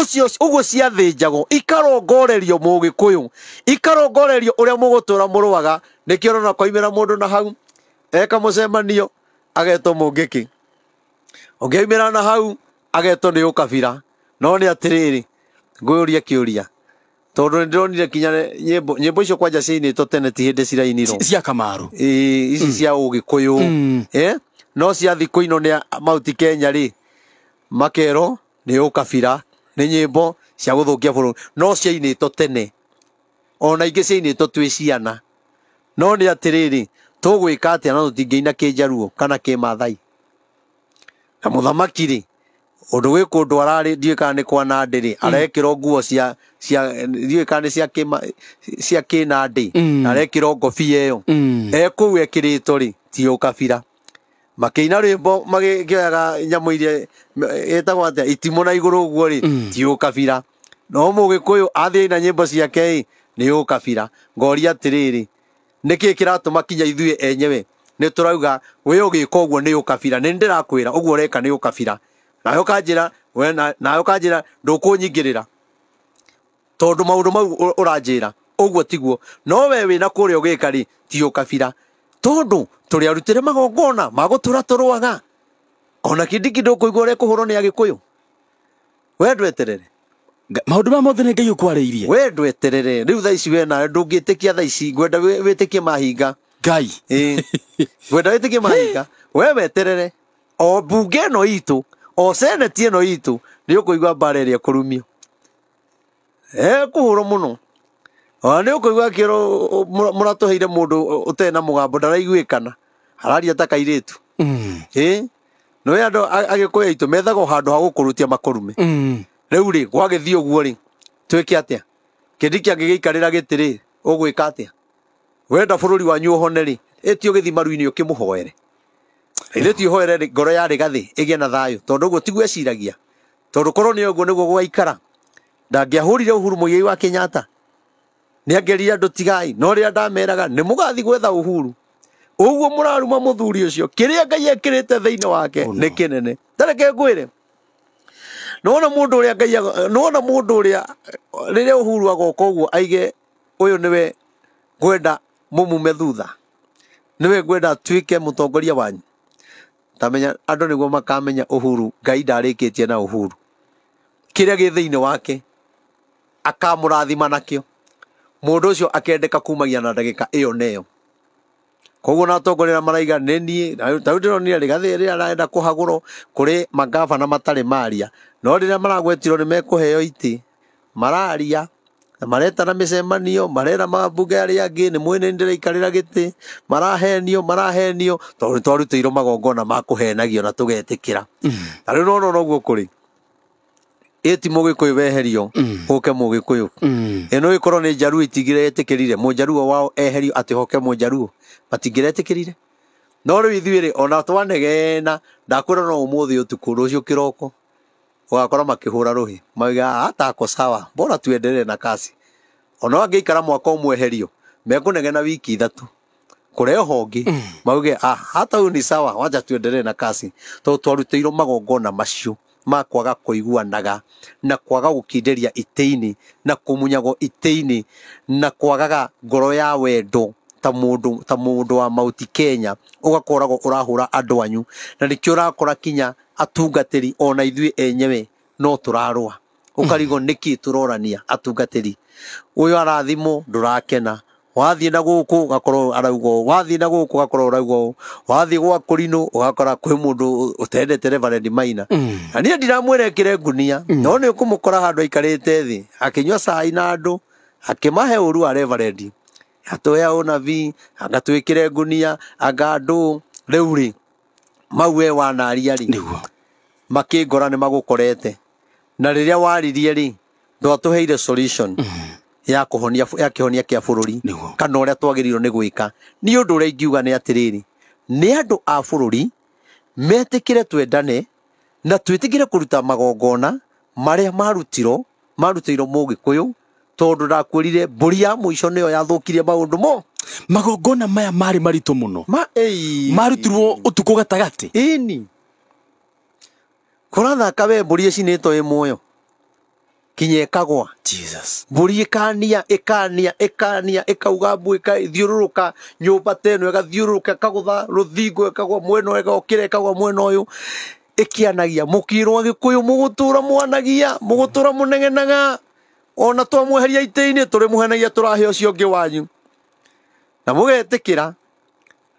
ucio uguo ciathĩnjagwo ikarongorerio mugikuyu ikarongorerio ũrĩa mugutura murwaga nĩkĩo rona kwaimĩra mũndũ na hau eka mũcemanio agetwo mũngĩkĩ ũngĩaimĩra na hau agetwo ni ũkabira no ni atiriri ngũũrie kiuria nä ndä kinya nyimbo mbo icio kwanja to tene ti ndä cirainirwo cia kamaru ici mm. cia ugikuyu eh mm. no cia thiku ino ni mauti kenya ri makero ni nä ni mbo cia guthukia bururi no to tene ona ingä to twä ciana no nä atärärä tågwä ka atä a na tå tingäina kä njaruo kana kä mathai na må thamaki rä undu wi kundu arari ndiũĩ kana nĩ kwa nandĩ rĩ mm. arekĩrwo nguo cia cia ndiũĩ kana nĩ cia kĩma cia kĩnandĩ mm. arekĩrwo ngobia ĩyo mm. ekũu ekĩrĩtwo rĩ ti ũkabira makĩina rwĩmbo magĩkĩoyaga nyamũ iria ĩtagwo atĩa itimũ na igũrũ ũguo rĩ ti ũkabira no mũgĩkũyũ athiĩ na nyĩmbo ciake ĩ nĩ ũkabira ngoria atĩrĩrĩ nĩkĩ kĩratũma kinya ithuĩ enyewe nĩ tũrauga wĩ ũgĩka ũguo nĩ ũkabira nĩ ndĩrakwĩra ũguo ũreka nĩ ũkabira nawe ukanjira we nawe ukanjira ndukunyingirira tondu maundu mau uranjira uguo tiguo no we we wina kuria ugika ri ti ukabira tondu turi arutire magongona magutura turwaga ona kindiki ndukuigua uria kuhurwo ni agikuyu we ndweterere maundu maya mothe nä ngai å kwarä we ndweterere rä u thaa ici wena ndå ngä tä kia thaa ici ngwenda wä tä kie mahinga ngai ngwenda wä tä kie mahinga we weterere o mbunge ä no itå o seneti no itu nä å kå igua mbara ä rä a kå rumio ekå hå rwo må no nä å kå igua kä må ratå heire må ndå å na må gambo ndaraiguä kana araria ta kairä tu ä no ä andå agä kå ya itå methagwo handå ha gå kå makå rume mm. rä u rä gwagä thiä å guo rä twä ke atä a kä ndi kä angä gä ikarä ra gä tä rä å gwä ka atä a wenda bå rå ri wanyu å hone rä ä ti å gä thi maru-inä å kä må hoere ti ho ithuĩ tihoere ya yarĩ gathi ĩgĩe na thayũ tondu ũguo tiguo eciragia ni korwo gwaikara da nĩguo gũgaikara ndangĩahũrire uhuru mũigei wa kenyata ni angerire andũ tigai no ri anda meraga ni mugathi gwetha uhuru ũguo mũraruma muthuri ucio kiria ngai ekirite thĩinĩ wake nĩ kĩnene tareke ngwĩre nĩwona mundu ũrĩa ngai nĩwona mũndũ ũrĩa rĩrĩa uhuru agoko ũguo aige ũyũ nĩwe gwenda mumume thutha nĩwe gwenda atuĩke mutongoria wanyu tamenya andå nä guo makamenya å huru ngai ndarä kä tie na å huru kä rä a gä thä wake akamå rathima nakä o må ndå å cio akendeka kumagia na ndagä ka ä yo neyo koguo na atongoria maraiga nä niä tarä u ndä ronire rä gathä rä arenda kå hagå ro kå rä mangabana matarä maria no rä rä a maragwetirwo nä mekå heo itä mararia maretana micemanio marera mambunge aria angi ni mwene ndireikarira giti marahenio marahenio rutu iro magongona ma kũhenagio na tũgetĩkĩra na no nono noguo kũrĩ ĩti mũgĩkũyũ weherio mm. ũke mũgĩkũyũ mm. ĩno ikoro ni jaru itigire etĩkĩrire mũnjaruo wao eherio atĩhoke mũnjaruo matingĩretĩkĩrire no rĩu ithuĩ rĩ ona twanegeena ndakwĩra no umuthi utukuru ucio kiroko ũgakora makĩhũra rũhi mauga atako ah, sawa bora tuendelee na kasi ona ikara mwaka ũmwe herio mekũnegena wiki ithatũ kũreho hongi mm. mauge ah hata uni sawa waja tuendelee na kasi tondũ twarutĩirwo magongona macio ma kwaga kuiguanaga na kwaga gukinderia iteini na kumunyago iteini na kwagaga ngoro ya wendo ta mundu ta mundu wa mauti Kenya ugakoragwo urahura andu anyu na nikio urakora kinya atungatiri ona ithuĩ enyewe no turarũa ukarigo niki turorania atungatiri uyo arathimo ndurakena wathiĩ na gũkũ ũgakorwo arauga ũũ wathiĩ na gũkũ ũgakorwo ũrauga ũũ wathiĩ gwa kũrinũ ũgakora kwĩ mũndũ ũtendete Reverend Maina mm. na niĩ ndiramwĩra ekĩre ngunia mm. no nĩ ũkũmũkora handũ aikarĩte thĩ akĩnyua cai na andũ akĩmahe ũru wa Reverend atwea unabii re ngunia anga ndu riu ri mau we wanaria makä ngora nä ni magukorete na riria waririe ri ndwatuheire solution mm -hmm ya kuhonia ya kihonia kia bururi kana uria twagirirwo ni gwika ni undu uria ingiuga ni atiriri ni andu a bururi metikire twendane na twitigire kuruta magongona maria marutiro marutiro mugikuyu tondu ndakwirire mburi ya muico niyo yathukirie maundu mo magongona maya mari maritu muno ma ei marutirwo utuku gatagati ini kurathaka we mburi icinitwo i muoyo kinye ikagwa jesus mburi ikania ikania ikania ikauga mbu ikathiururuka nyumba teno igathiururuka ikagutha ruthingo ikagwa mwena igaukira ikagwa mwena uyu ikianagia mukiirwo gikuyu mugutura mwanagia mugutura munengenaga ona twamweheria itä-inä tå rä må henagia tå rahe å cio å ngä wanyu na må getä kä ra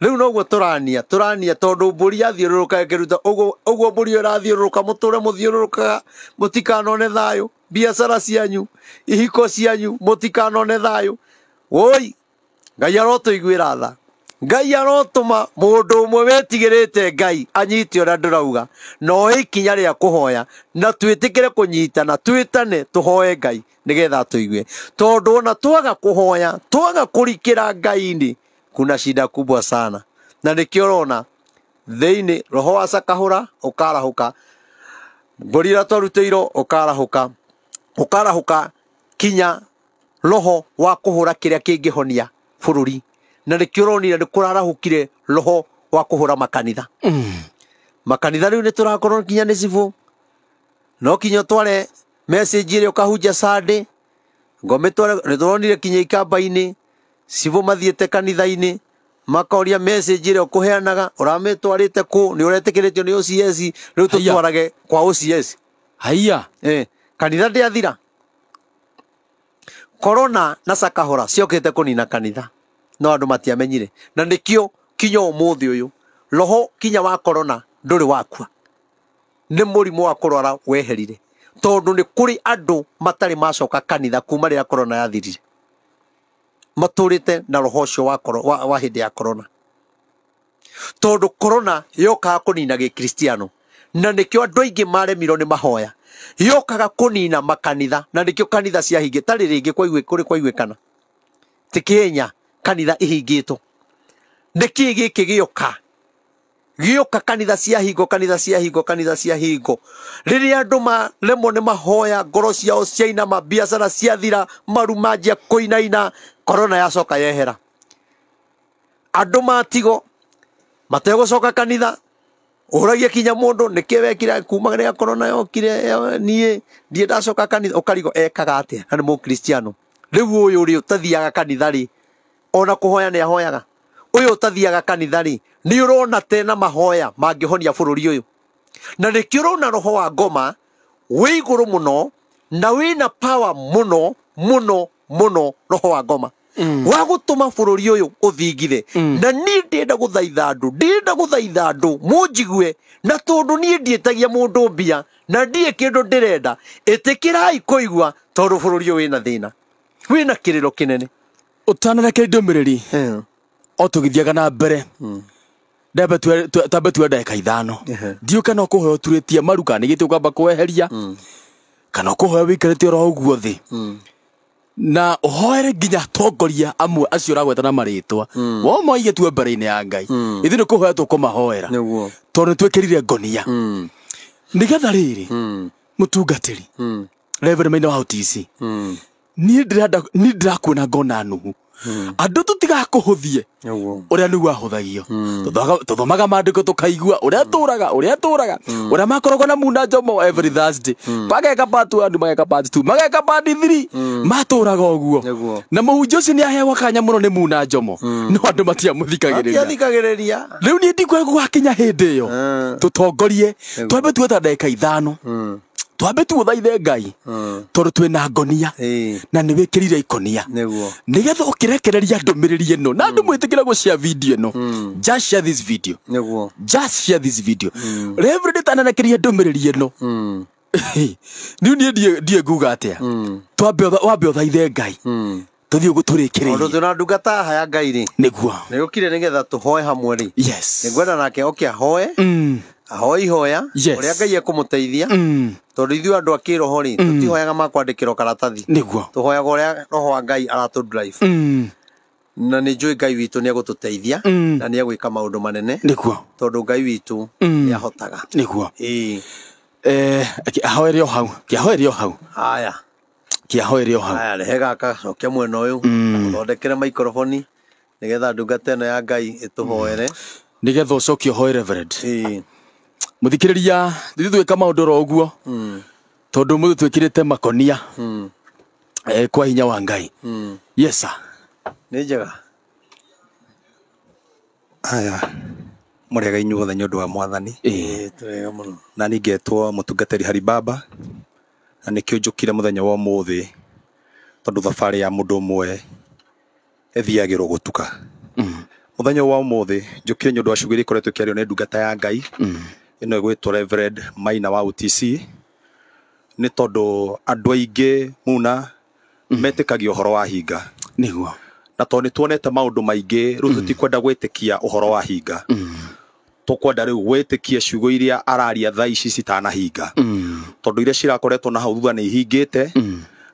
rä u noguo tå rania tå rania tondå mbå ri yathiå rå rå ka ä ruta å guo mbå ri ä yo ĩrathiå rå rå ka må tå re må thiå rå rå kaga må tikanone thayå biacara cianyu ihiko cianyu må tikanone thayå wåi ngai arotå iguä ra tha ngai arotuma mundu umwe wetigirite ngai anyite uria ndurauga no ikinya ria kuhoya na twitikire kunyitana twitane tuhoe ngai nigetha tuigue tondu ona twaga kuhoya twaga kurikira ngai ni kuna shida kubwa sana na nikio urona thiini roho wa cakahura ukarahuka mburi iria twarutĩirwo ukarahuka ukarahuka kinya roho wa kuhura kiria kingihonia bururi na nä kä å ronire nä kå rarahå roho wa kå hå ra makanitha mm. makanitha rä u nä tå rakorwo nginya nä cibå no kinya å tware mecenji ä rä a å kahunja sandä ngomä tware nä tå ronire kinya ikamba-inä cibå mathiä kanitha-inä makoria message ä rä a å kå heanaga å ramä twarä te kå nä å retä kä rä tio nä OCS rä u tå twarage kwa OCS haia eh, kanitha ndä athira korona na sakahora ciokä te kå nina kanitha no andu matiamenyire na nikio kinya å uyu roho kinya wa korona nduri wakua ni rimå wa kurwara weherire tondu ni kuri andu matari macoka kanitha kuma rira korona yathirire maturite na roho cio wa wa, wa hindi ya korona tondu korona yokaga na gikristiano na nikio andu aingä maremirwo ni mahoya yokaga nina makanitha na nikio kanitha ciahingä tarä rä ngä kuri kana ti kenya kanitha ihingitwo nä kä gä kä gä oka gä oka kanitha cia hingo kanitha cia hingo kanitha cia hingo rä rä a andå maremwo nä mahoya ngoro ciao ciaina mabiacara ciathira maru manjia kå inaina korona yacoka yehera andå matigo mategå coka kanitha uragia kinya mundu niki wekira kuma ria corona yokire nie ndie ndacoka kanitha ukarigo ekaga atia na ni mukristiano riu uyu ri utathiaga kanitha ri ona kuhoya nä ahoyaga å yå å tathiaga kanitha ri nä å rona tena mahoya mangä honia bå rå ri å yå na nä kä å rona roho wa ngoma wä igå rå må no na wä na må muno muno muno roho wa ngoma Mm. wa gå tå ma bå rå ri å yå å thingithe mm. na ni ndienda guthaitha gå thaitha andå andu enda må na tondå ni ndiä tagia må ndå mbia na ndiä kä ndå ndä renda tondu tä kä rai kå igua tondå bå rå ri å wä na thä na na kä rä ro kä nene utanarekeria ndũmĩrĩri o tũgĩthiaga na mbere hmm. ndambe tambe tuoya ndagĩka ithano ndiũ kana ũkũhoya ũturĩtie maru kana nĩ gĩtĩ ũkamba kweheria hmm. kana ũkũhoya wĩikarĩte oro ũguo thĩ hmm. na ũhoere nginya atongoria amwe acio ũragwetana marĩtwa womoige tu mbere-inĩ ya ngai ithuĩ nĩ kũhoya tũkũmahoera tondũ nĩ twĩkĩrire ngonia nĩgetha rĩrĩ mũtungatĩri reverend maina wa hotc niä ndä rakuona ngona nuhu hmm. andå tå tigakå hå thie uria niguo ahuthagio hmm. tuthomaga mandiko tukaigua uria turaga uria turaga uria hmm. makoragwo na muna njomo every thursday mageka hmm. mageka part 2 mageka part 3 maturaga uguo na muhunjia ucio ni aheagwo kanya muno ni muna njomo no andu matiamuthikagiriria riu ni ndikwe gwakinya hindi iyo tutongorie twambe tuwe ta ndagika ithano twambe tuuthaithe ngai tondå twä na ngonia na nä wä kä rire ikonia nä getha å kä rekereria ndå mä rä ri ä no na andå mwä tä kiragwo cia video no mm. just share this video niguo just share this video mm. every day tananakiria ndumiriri no mm. niu nie ndie nguga atia mm. twambe wambe uthaithe ngai mm tuthie gå tå rä kä rä tå na ndungata haya ngai rä nä guo nä gå kire nä getha tå hoe hamwe rä yes. nä ngwenda nake oke ahoe mm. ahoe ihoya yes. å rä hmm. a ngai ekå må teithia mm. tondå ithuä andå a kä roho rä tå tihoyaga makwandä kä ro karatathi nä guo tå hoyaga å rä a roho wa ngai aratå na nä njå ngai witå nä egå tå teithia mm. na nä egwä ka maå ndå manene nä tondå ngai witå mm. nä ahotaga nä guo eh, ahoere o hau kä ahoere o hau aya kä ahoere o hau haya rehe cokia mwena å yå mm. gå thondekere maikoroboni nä getha ndungata ä no ya ngai ä tå hoere nä getha å cokie å hoe må thikä rä ria ndä twä ka maå ndå ro å guo tondå må thä twä kä rä te makonia eh, kwa hinya wa ngai yesa nä njega aya må rega inyuothe nä å ndå wa mwathani twega må na nä ngetwo må tungateri harä baba na nä kä å njå kire må thenya wa må thä tondå thabarä ya må ndå å mwe ĩthiagä rwo gå tuka må mm. thenya wa må thä njå kire nä ndå wa cugä rä ikoretwo kä arä nä ndungata ya ngai ä mm. no ĩgwĩtwo Reverend Maina wa OTC nĩ tondũ andũ aingĩ muna å mm. horo wa hinga nĩguo na to nä tuonete maå ndå maingä rä u mm. tå gwä tä kia å horo wa hinga mm. tå kwenda rä u gwä tä kia ciugo iria araria thaa ici citanahinga mm. tondå iria cirakoretwo na hau thutha nä te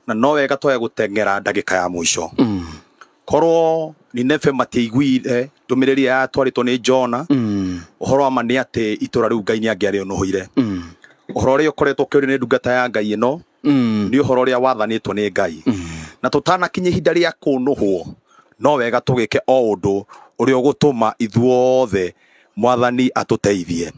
na no wega twae gå teng'era ka ya må ico korwo nineve matiaiguire ndå ri ya twarä two nä jona uhoro wa ama nä atä itå ngai ni angä arä å nå hå ire å a ndungata ya ngai no nä å horo å rä a wathanä two nä ngai na tå tanakinya ihinda rä a kå nå hwo no wega tugike o undu uri ugutuma ithuothe mwathani atuteithie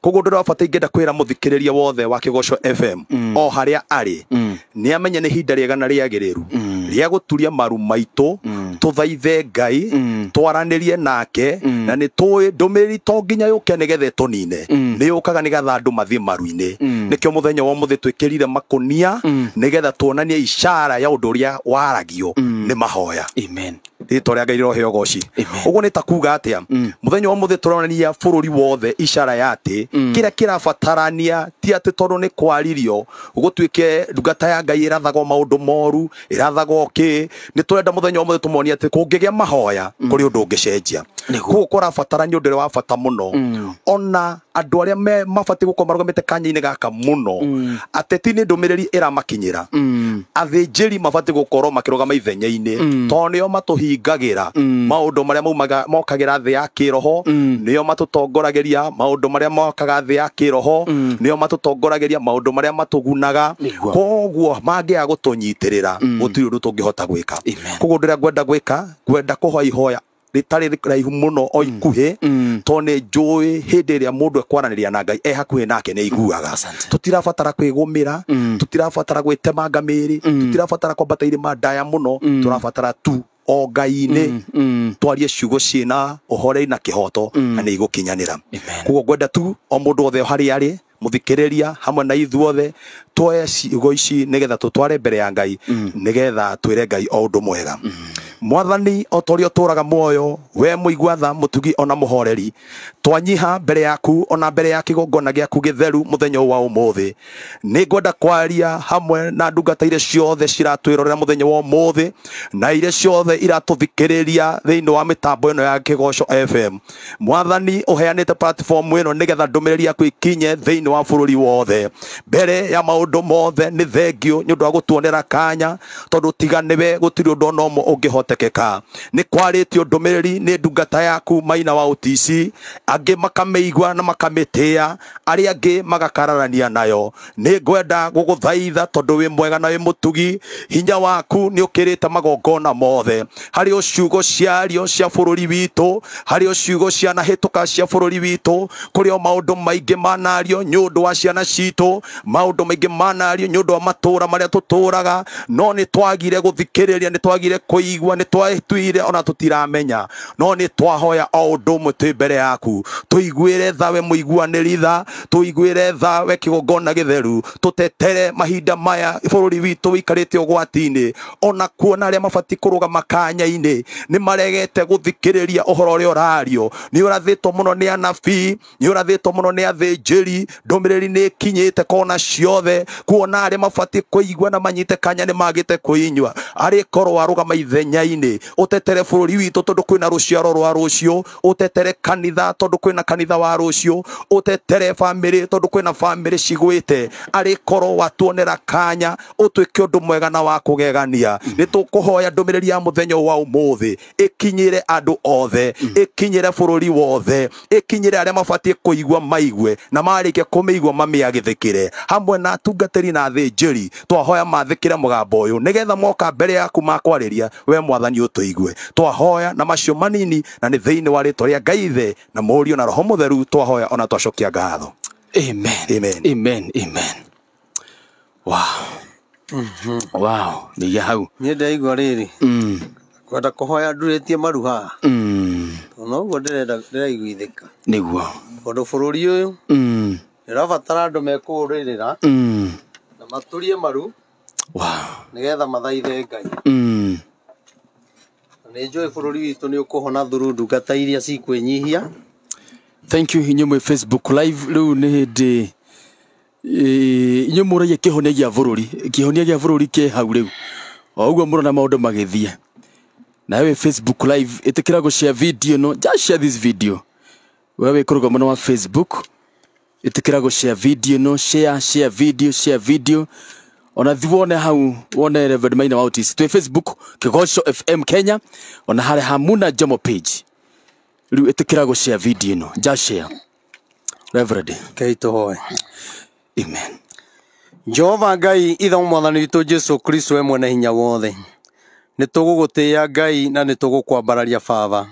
koguo ndå rä abata ingä enda kwä ra må thikä rä ria wothe wa kä goco fm mm. o harä a arä mm. nä amenye nä rä rĩega na agä rä ru mm. rĩa gå turia maru maitå mm. tå thaithe ngai mm. twaranä rie nake mm. na nä tåä ndå mä ri to nginya yå ke nä getha tå nine mm. nä yå kaga nä getha andå mathiä maru-inä mm. nä kä o må thenya wa må thä twä kä rire makå nia mm. nä getha tuonanie icara ya å ndå å rä a waragio mm. nä mahoya Amen itå rä a ngai rä rohe å goci å guo nä ta kuga atä a må mm. wa må thä tå ronania bå rå ri wothe icara ya atä mm. kä rä a kä rabatarania ti atä tondå nä kwaririo gå tuä ke ndungata ya ngai ä rathagwo maå ndå moru ä rathagwo kä nä tå renda må thenya wa må thä tå monia atä kå ngä gä a mahoya mm. kå rä å ndå å ngä cenjia koguo kũrabatara nĩ ũndũ ũrĩa wa bata mũno mm. ona andå arä a mabatiä gå korwo marå te kanya gaka må no mm. ateti nä ndå mä rä ri ä ramakinyä ra athä njä mabatiä gå korwo makä rå gama ithenya-inä mm. tondå nä o matå hingagä ra maå ndå marä a mokagä ra thä ya kä roho mm. nä o matå ria maå ndå marä a mokaga thä ya kä roho mm. nä o matå tongoragä ria maå ndå marä a matå gunaga koguo mangä aga gå tå nyitä rä ra mm. gå tirä ndå tå ngä hota gwä ka koguo ndå rä a ngwenda gwä ka ngwenda kå hoihoya ritari raihu må no o mm. ikuhä mm. to nä njå ä hä ndä ä rä a må ndå ekwaranä ria na ngai e hakuhä nake nä iguaga tå tirabatara kwä gå mä ra mm. tå tirabatara gwä kwambata ma ndaya må no tu o ngai twarie ciugo ciä na å na kä hoto na nä igå kinyanä ra ngwenda tu o må ndå othe harä arä muthikiriria hamwe na ithuothe twoe ciugo ici nigetha tutware mbere ya ngai nigetha twire ngai o undu mwega mm mwathani o ta ũrĩa ũtũũraga muoyo we mũigua tha mũtugi ona mũhoreri twanyiha mbere yaku ona mbere ya kĩgongona gĩaku gĩtheru mũthenya wa ũmũthĩ nĩ ngwenda kwaria hamwe na ndungata iria ciothe ciratwĩrorera mũthenya wa ũmũthĩ na ire ciothe iratũthikĩrĩria thĩinĩ wa mĩtambo ĩno ya kĩgoco fm mwathani ũheanĩte platform ĩno nĩgetha ndũmĩrĩri yaku ikinye thĩinĩ wa bũrũri wothe mbere ya maũndũ mothe nĩ thengio nĩ ũndũ wa gũtuonera kanya tondũ tiga nĩwe gũtirĩ ũndũ ona ũmwe ũngĩhota gũhotekeka ni kwarĩtio ndũmĩrĩri ni ndungata yaku maina wa OTC angĩ makamĩigua na makamĩtĩĩa arĩa angĩ magakararania nayo ni ngwenda guguthaitha tondu wi mwega na wi mutugi hinya waku ni ũkĩrĩte magongona mothe harĩ ũciugo ciario cia bururi bũrũri hari harĩ ciana hituka cia bururi witũ kuri o maũndũ maingĩ manario nyũ ũndũ wa ciana citũ maũndũ maingĩ manario nyũ ũndũ wa matura marĩa tũtũũraga no ni twagire gũthikĩrĩria ni twagire kũigua nä twatuire ona tutiramenya no nä twahoya o å ndå mwe twä mbere yaku tå iguä re thawe må iguanä ritha tå iguä re thawe kä gongona gä theru tå tetere mahinda maya bå rå ri witå ikarä te å gwati-inä ona kuona arä a mabatiä kå rå ga makanya-inä nä maregete gå thikä rä ria å horo å rä a å rario nä å rathä two må no nä anabii nä å rathä two må no nä athä njä ndå mä rä ri nä ĩkinyä te kona ciothe kuona arä a mabatiä kå igua na manyite kanya nä magä te kå inyua arä korwo arå gama ithenya maiinä å tetere bå rå ri witå tondå kwä na rå ciaro rwa rå cio å tetere kanitha tondå kwä na kanitha wa rå cio å tetere bamä rä tondå kwä na bamä rä cigwä te arä korwo watuonera kanya å tuä ke å ndå mwega na wa kå gegania nä tå kå hoya ndå mä rä ri ya må thenya wa må thä ä kinyä re andå othe ä kinyä re bå rå ri wothe ä kinyä re arä a mabatiä kå igua maigue na marä kia kå mä igua mamä agä thä kä re hamwe na atungatĩri na athĩnjĩri twahoya mathĩkĩre mũgambo ũyũ nĩgetha moka mbere yaku makwarĩria we mwa mwathani utuigue twahoya na macio manini na nä thä inä wa gaithe rä a na må riå na roho må theru twahoya ona twacokia ngatho amen amen amen amen wow mm-hmm. mm -hmm. wow ni yahau ni ndaigua rä rä mm. kwenda kå hoya ndurä tie mm. noguo ndäraiguithä ka nä guo tondå bå rå ri å yå nä rabatara andå mekå rä rä ra mm. na matå rie maru wow. nä getha mathaithe ngai mm nä njå ä bå rå ri witå nä å kå hona iria cikwĩnyihia thank you inyå facebook live rä ni nä hä ndä inyå må ragia kä honia gä a bå hau rä u o å guo må rona maå ndå facebook live itikira go share video no just share this video wewe wä kå wa facebook itikira go share video no share share video share video ona thi wone hau wone Reverend Maina Mautis twi Facebook Kigoco FM Kenya ona harä hamuna Muna Jomo page rä u go share kä ra gå cea video no njacea Reverend kaito tå amen jova gai ngai ithau ni witå Jesu Kristo we mwene hinya wothe nä tå gai na nä tå gå kwambararia baba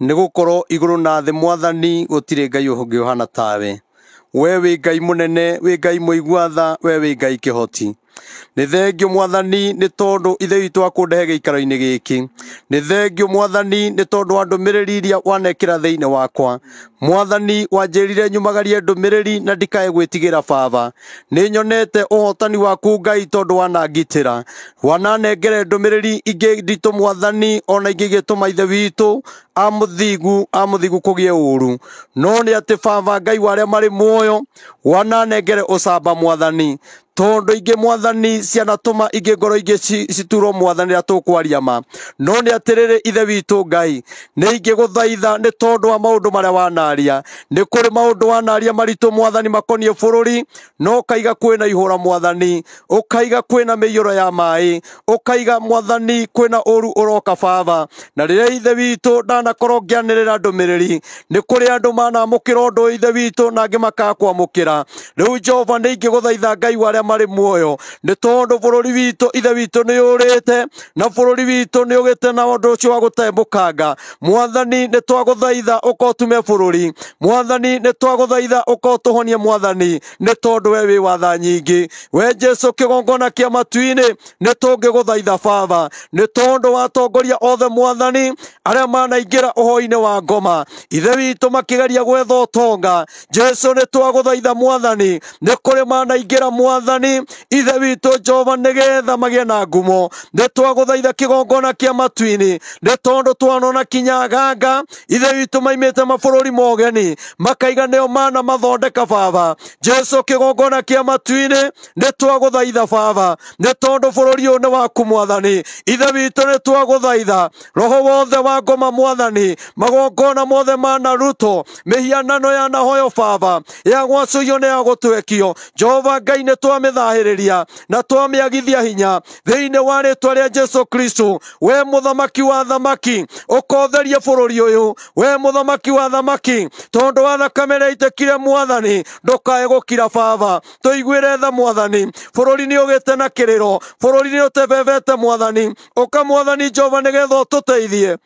nä gå na thä mwathani gå tirä ngai å ngä tawe we wä ngai må nene wä ngai må igua we wä ngai kä nä thengio mwathani nä tondå ithe witå akåndehe gä ikaro-inä gä kä nä thengio mwathani nä tondå wa ndå mä rä ri iria wanekä thä inä wakwa mwathani wanjärire nyumagarie ndå mä rä ri na ndikae gwä tigä ra baba nä nyonete å hotani waku ngai tondå wanangitä ra wananengere ndå mä rä ri ingä nditå mwathani ona ingä gä tå witu witå amuthigu amuthigu kugie uru no ni ati baba ngai wa aria mari muoyo wananengere ucamba mwathani tondå ingä mwathani ciana tuma ingi ngoro ingi citurwo mwathani ria tukwaria ma no rä rä ithe witå ngai ni ingi guthaitha ni tondu wa maundu maria wanaria ni kuri maundu wanaria maritu mwathani makonie bururi no kaiga kwina ihura mwathani ukaiga kwina miyuro ya mai kaiga mwathani kwina uru uroka baba na riria ithe witu ndanakorwo ngianirira ndumiriri ni kuri andu manamukira undu ithe witu na ngi makakwamukira riu jehova ni ingi guthaitha ngai a mari muoyo nĩ tondũ bururi wito ithe wito nĩ ũrĩte na bururi wito nĩ ũgĩte na ũndũ ũcio wa gũtembũkanga mwathani nĩ twagũthaitha ũkotume bũrũri mwathani nĩ twagũthaitha ũkotũhonie mwathani nĩ tondũ we wĩ watha nyingĩ we jesu kĩgongona kĩa matu-inĩ nĩ tũngĩgũthaitha baba nĩ tondũ watongoria othe mwathani arĩa manaingĩra ũhoi-inĩ wa ngoma ithe witũ makĩgeria gwetha ũtonga jesu nĩ twagũthaitha mwathani nĩ kũrĩ manaingĩra mwathani ngurani ithe witå jehova nä getha magä na ngumo nä twagå thaitha kä gongona kä a matuinä nä tondå twanona kinya ganga ithe witå maimä te mabå rå ri mogeni makaiga nä o mana mathondeka baba jesu kä gongona kä a matuinä nä twagå thaitha baba nä tondå bå rå ri å yå nä waku mwathani ithe witå nä twagå thaitha roho wothe wa ngoma mwathani magongona mothe manaruto mä hianano yanahoyo baba yagwacå io nä yagå twekio jehova ngai nä twamä mithahiriria na twamĩagithia hinya thĩinĩ wa rĩtwa rĩa jesu kristo we muthamaki wa thamaki ũkotherie bururi uyu we muthamaki wa thamaki tondũ wa thakame ĩrĩa ĩitĩkire mwathani ndũkae gũkira baba tũiguĩre tha mwathani bururi ni ugite na kiriro bururi ni ũtebebete mwathani ũka mwathani jehova nĩgetha ũtũteithie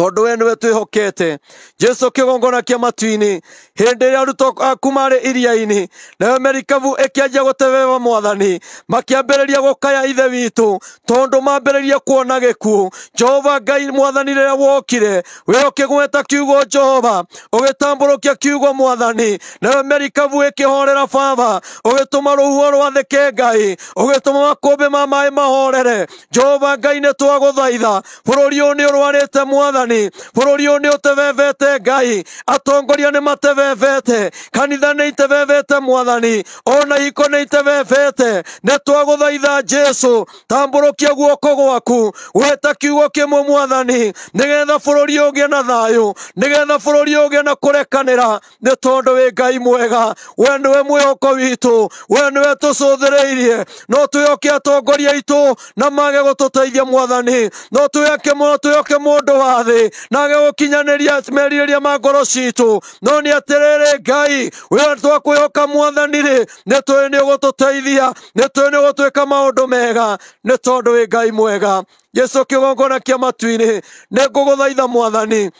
tondå we niwe hokete jesu kigongona kia matu-ini hindi iria arutwo aku marĩ iria-inĩ nayo merikabu ĩkĩanjia gũteberera mwathani makĩambĩrĩria gũkaya ithe witũ tondu mambĩrĩria kuona gĩkuũ jehova ngai mwathani rĩrĩa wokire wĩ ũkĩgweta kiugo jehova ũgĩtambũrũkia kiugo mwathani nayo merikabu ĩkĩhorera baba ũgĩtũma rũhuho rwathĩke ngai ũgĩtũma makũmbĩ ma maĩ mahorere jehova ngai nĩ twagũthaitha bũrũri ũyũ nĩ ũrwarĩte mwathani mwathani bururi uyu ni utevevete ngai atongoria ni matevevete kanitha ni itevevete mwathani ona iko ni itevevete ni twaguthaitha jesu tambũrũkia guoko gwaku weta kiugo kimwe mwathani nigetha bururi ugie na thayu nigetha bururi ugie na kurekanira ni tondu wi ngai mwega we niwe mwihoko witu we niwe tucuthiriirie no twioke atongoria itu na mage gututeithia mwathani no twioke mundu wathe thä nage gå kinyanä merirä ria ma ngoro citå no nä atä rä rä ngai wä twakwä hoka mwathani-rä nä twä nä å gå tå teithia nä twä nä å gå twä ka maå ndå mega nä tondå wä ngai mwega jesu kä gongona kä matu-inä nä ngå gå thaitha mwathani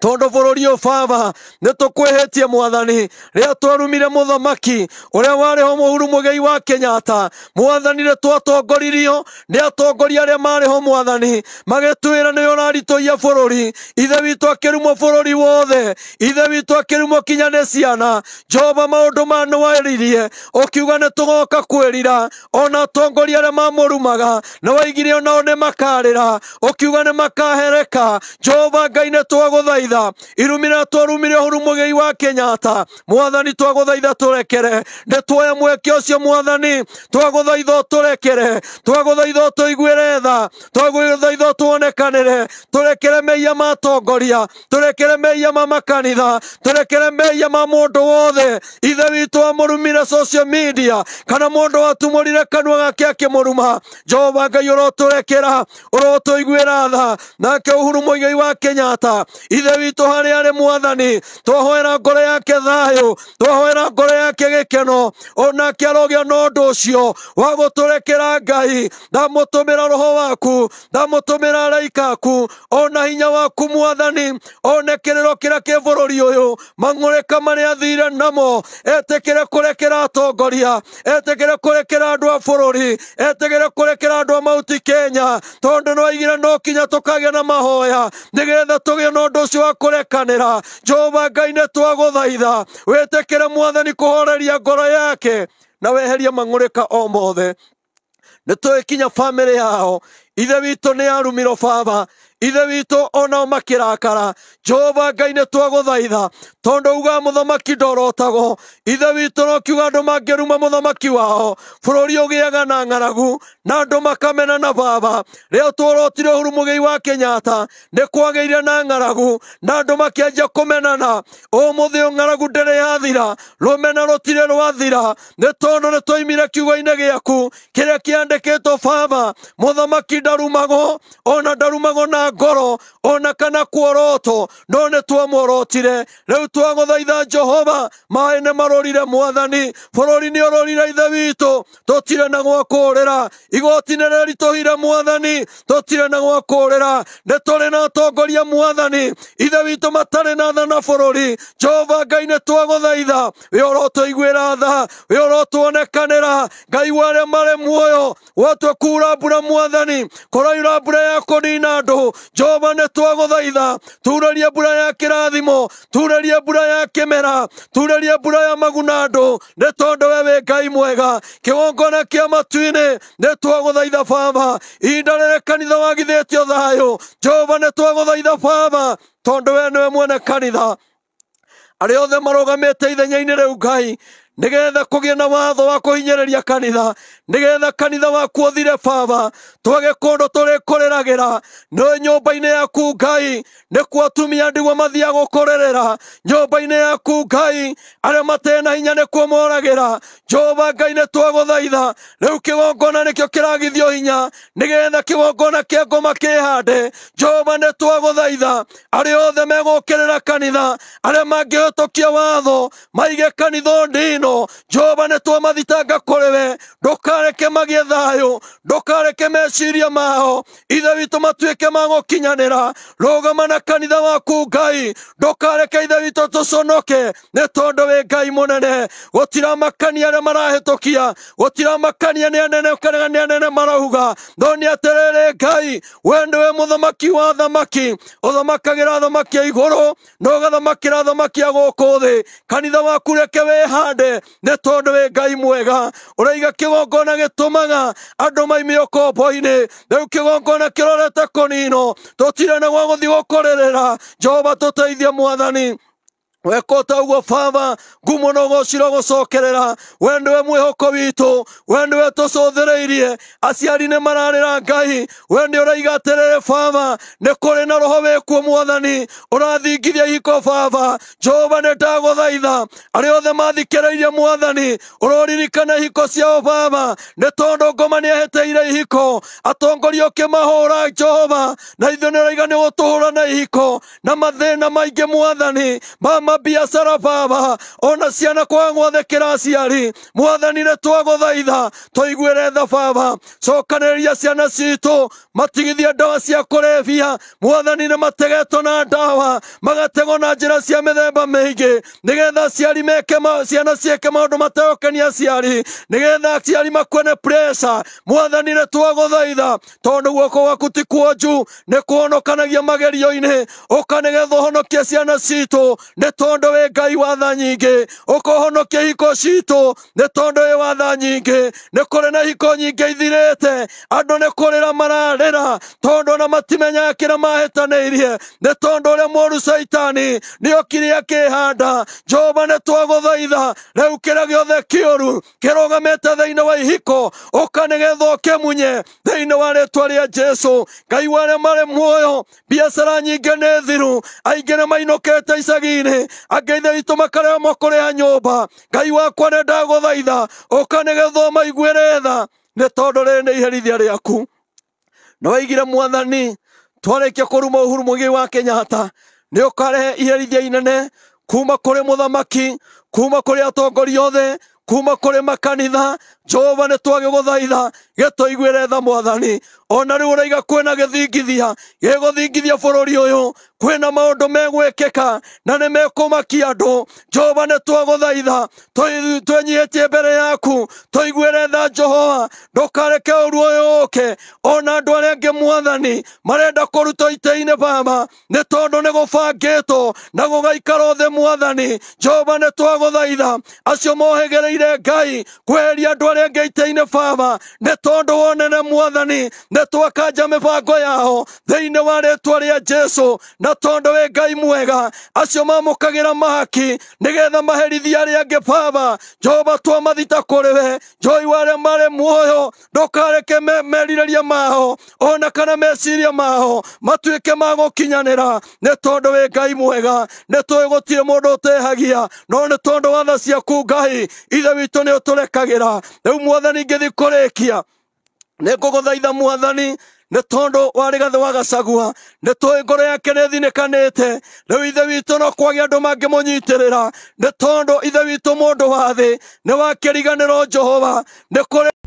tondå bå tondu bururi uyu baba hä tie mwathani rä a twarumire må thamaki å rä a warä ho må huru må mugei wa kenyatta mwathani ni twatongoririo nä atongoria arä a marä ho mwathani magitwira ni uraritoia bururi ithe witå akirumwo bururi wothe ithe witå akä akirumwo kinya ni ciana jehova maundu ma ni weririe ukiuga ni tugoka kwirira ona atongoria aria mamurumaga ni waigire onao ni makarira ukiuga ni makahereka jehova ngai ni twaguthaitha twaguthaitha irumire twarumire huru mugei wa kenyatta mwathani twaguthaitha turekere ndetuoye mweke ucio mwathani twaguthaitha turekere twaguthaitha tuiguire tha twaguthaitha tuonekanire turekere meia ma atongoria turekere meia ma makanitha turekere meia ma mundu wothe ithe witũ amũrumire social media kana mũndũ watumũrire kanua gake akĩmũruma jehova ngai ũrotũrekera ũrotũiguĩra tha nake ũhuru mũigei wa kenyatta ithe witå harä arä mwathani twahoera ngoro yake thayå twahoera ngoro yake gä keno onake arogä na å ndå å cio wa gå tå rekera ngai ndamå tå mä ra roho waku ndamå tå mä ra araika aku ona hinya waku mwathani one kä rä ro kä rä a kä bå rå ri å yå mang'å rä ka marä athire namo etä kä re kå rekera atongoria etä kä re kå rekera andå a bå rå ri etä kä re kå rekera andå a mauti kenya tondå nä waigire no kinya tå kagä na mahoya nä getha tå gä na å ndå å cio kurekanira jehova ngai nä thaitha wä tä kä re mwathani kå horeria ngoro yake na weheria mang'å rä ka o mothe nä kinya bamä rä yao ithe witå nä yarumiro baba ithe witå onao makä rakara jehova ngai nä twagå thaitha tondå ugaga må thamaki ndorotagwo ithe witå no kiuga andå mangä ruma må thamaki wao bå rå ri å gä aga na ng'aragu na andå makamena na baba rä a tworotire huru må gä i wa kenyatta nä kwagä ire na ng'aragu na andå makä kåmenana å må thä å ng'aragu ndärä yathira rå rutire rwathira nä tondå nä twaimire kiugo-inä gäaku kä rä a kä andä kä two baba må thamaki ndarumagwo ona ndarumagwo na ngoro ona kana kuorotwo no nä twamorotire rä u thaitha jehova maä nä marorire mwathani bå rå ri nä å rorire ithe witå tåtire na gwakå rä ra igoti mwathani tåtire na gwakå rä ra nä tå rä na atongoria mwathani ithe witå matarä na tha na rå ri jehova ngai nä twagåthaitha wä å iguä ra tha wä å rotwonekanä ra ngai wa arä a marä muoyo watua kura mbura mwathani kå raura ya kå nina andå jehova nä twagåthaitha turaria mbura ya kä rathimo turaria mbura ya kä mera turaria mbura ya maguna andå nä tondå we wä ngai mwega kä gongona kä a matu-inä nä twagåthaitha baba ihinda rä kanitha wagithä tio thayå jehova nä twagåthaitha baba tondå we nä mwene kanitha arä othe marå gamä te ithenya-inä rä u ngai nigetha kugie na watho wa kuhinyiriria kanitha nigetha kanitha waku uthire baba twage kundu turikuriragira no nyumba-ini yaku ngai nikuo atumia ndiguo mathia gukurerera nyumba-ini yaku ngai aria matena hinya nikuo moragira jehova ngai nitwaguthaitha riu kigongona nikio kiragithio hinya nigetha kigongona kia ngoma kihande jehova nitwaguthaitha aria othe megukirira kanitha aria mangihitukia watho maige kanitha ndino neno jehova nä e twamathitanga kå rä we ndåkareke s magä e t h a y o ndåkareke s m e s i r i a mao ithe witå matuä ke ma n gå kinyanä ra rå na s kanitha waku ngai ndåkareke ithe witå tå conoke nä tondå wä ngai m o nene gå tiramakania arä marahä tå kia gå tiramakania nä anene kana nä anene marauga h no nä atä rä rä ngai we nä wä må thamaki wa thamaki å thamakagä ra thamaki a igå r o na å g a t h a m a k i ra thamaki a gå kå thä kanitha waku reke wä hande nä tondå wä ngai mwega å raiga kä gongona gä tå maga andå maimä kombo inä rä u kä gongona kä rorete kå nino tå tirä gå thiä gå kå rä rä ra jehova tå teithie mwathani we kota uguo fava ngumo no gocira gocokerera we ndiwe mwihoko witu we ndiwe tucuthiriirie aciari ni mararira ngai we ndi uraiga terere fava ni kuri na roho wikuo mwathani urathingithia ihiko baba jehova ni ndaguthaitha aria othe mathikiriirie mwathani uroririkana ihiko ciao baba ni tondu ngoma ni ehiteire ihiko atongoria ukimahura jehova na ithuĩ ni uraiga ni gutuhura na ihiko na mathina maingi mwathani mama mabiacara baba ona ciana kwangwa the kĩraciari mwathani nĩ twagũthaitha tũiguĩre tha baba cokanĩrĩria ciana citũ matigithie ndawa cia kũrebia mwathani nĩ mategetwo na ndawa magategwo na njĩra cia mĩthemba mĩingĩ nĩgetha aciari meke ciana ciĩke maũndũ mateyũkenia aciari nĩgetha aciari makuene preca mwathani nĩ twagũthaitha tondũ guoko gwaku ti kuonju nĩ kuonokanagia magerio-inĩ ũkanĩgetha ũhonokie ciana citũ nĩ tondu wi ngai watha nyingi ukuhonokia hiko citu ni tondu wa watha nyingi ni kuri na hiko nyingi ithirite andu ni kurira mararira tondu na matimenya kira mahitaniirie ni tondu uria moru saitani niokire akihanda jehova ni twaguthaitha riu kira giothe kiuru kirugamite thiini wa ihiko ukanigetha ukimunye thiini wa ritwa ria jesu ngai wa aria mari muoyo biacara nyingi ni thiru aingi ni mainukite icagi-ini angeithe ritå makarä mo kå rä a nyå ngai wakwa nä ndagå thaitha å ka nä gethwo maiguä rä tha nä tondå rä nä iherithia rä aku na waigire mwathani twarä kia kå ruma å huru må wa kenyatta nä å karehe iherithia inene kuma kå rä må thamaki kuma kå rä atongoria othe kuma kuri makanitha jehova nä twagägåthaitha gätåiguä re tha mwathani ona rä u å raiga kwä na gä thingithia gä gå thingithia bå rå ri å yå kwina maundu megwikika na ni mekumakia andu jehova ni twaguthaitha twenyihitie mbere yaku tũiguĩre tha jehova ndũkareke ũru ũyũ ũke ona andũ arĩa angĩ mwathani marenda kũrutwo itĩ baba nĩ tondũ nĩ gũbangĩtwo na gũgaikarwo thĩ mwathani jehova nĩ thaitha acio mohĩgĩrĩire ngai kweheria andũ arĩa angĩ itĩ baba nĩ tondũ wonene mwathani nĩ twakanja mĩbango yao thĩinĩ wa rĩtwa rĩa jesu na na tondu wi ngai mwega acio mamukagira mahaki nigetha maherithia aria angi baba jehova twa mathita kuri we njoi wa aria mari muoyo ndukareke merirĩria mao ona kana meciria mao matuĩke ma gũkinyanĩra nĩ tondũ wĩ ngai mwega nĩ tũĩ gũtirĩ mũndũ ũtehagia no nĩ tondũ watha ciaku ngai ithe witũ nĩ ũtũrekagĩra rĩu mwathani ngĩthi kũrĩkia nĩ thaitha mwathani nä tondå warä gathä wagacagua nä tåä ngoro yake nä thinä te rä u ithe witå no kwagä andå mangä må nyitä rä ra nä tondå ithe witå må ndå wa thä nä wakä riganä ro jehova nä kå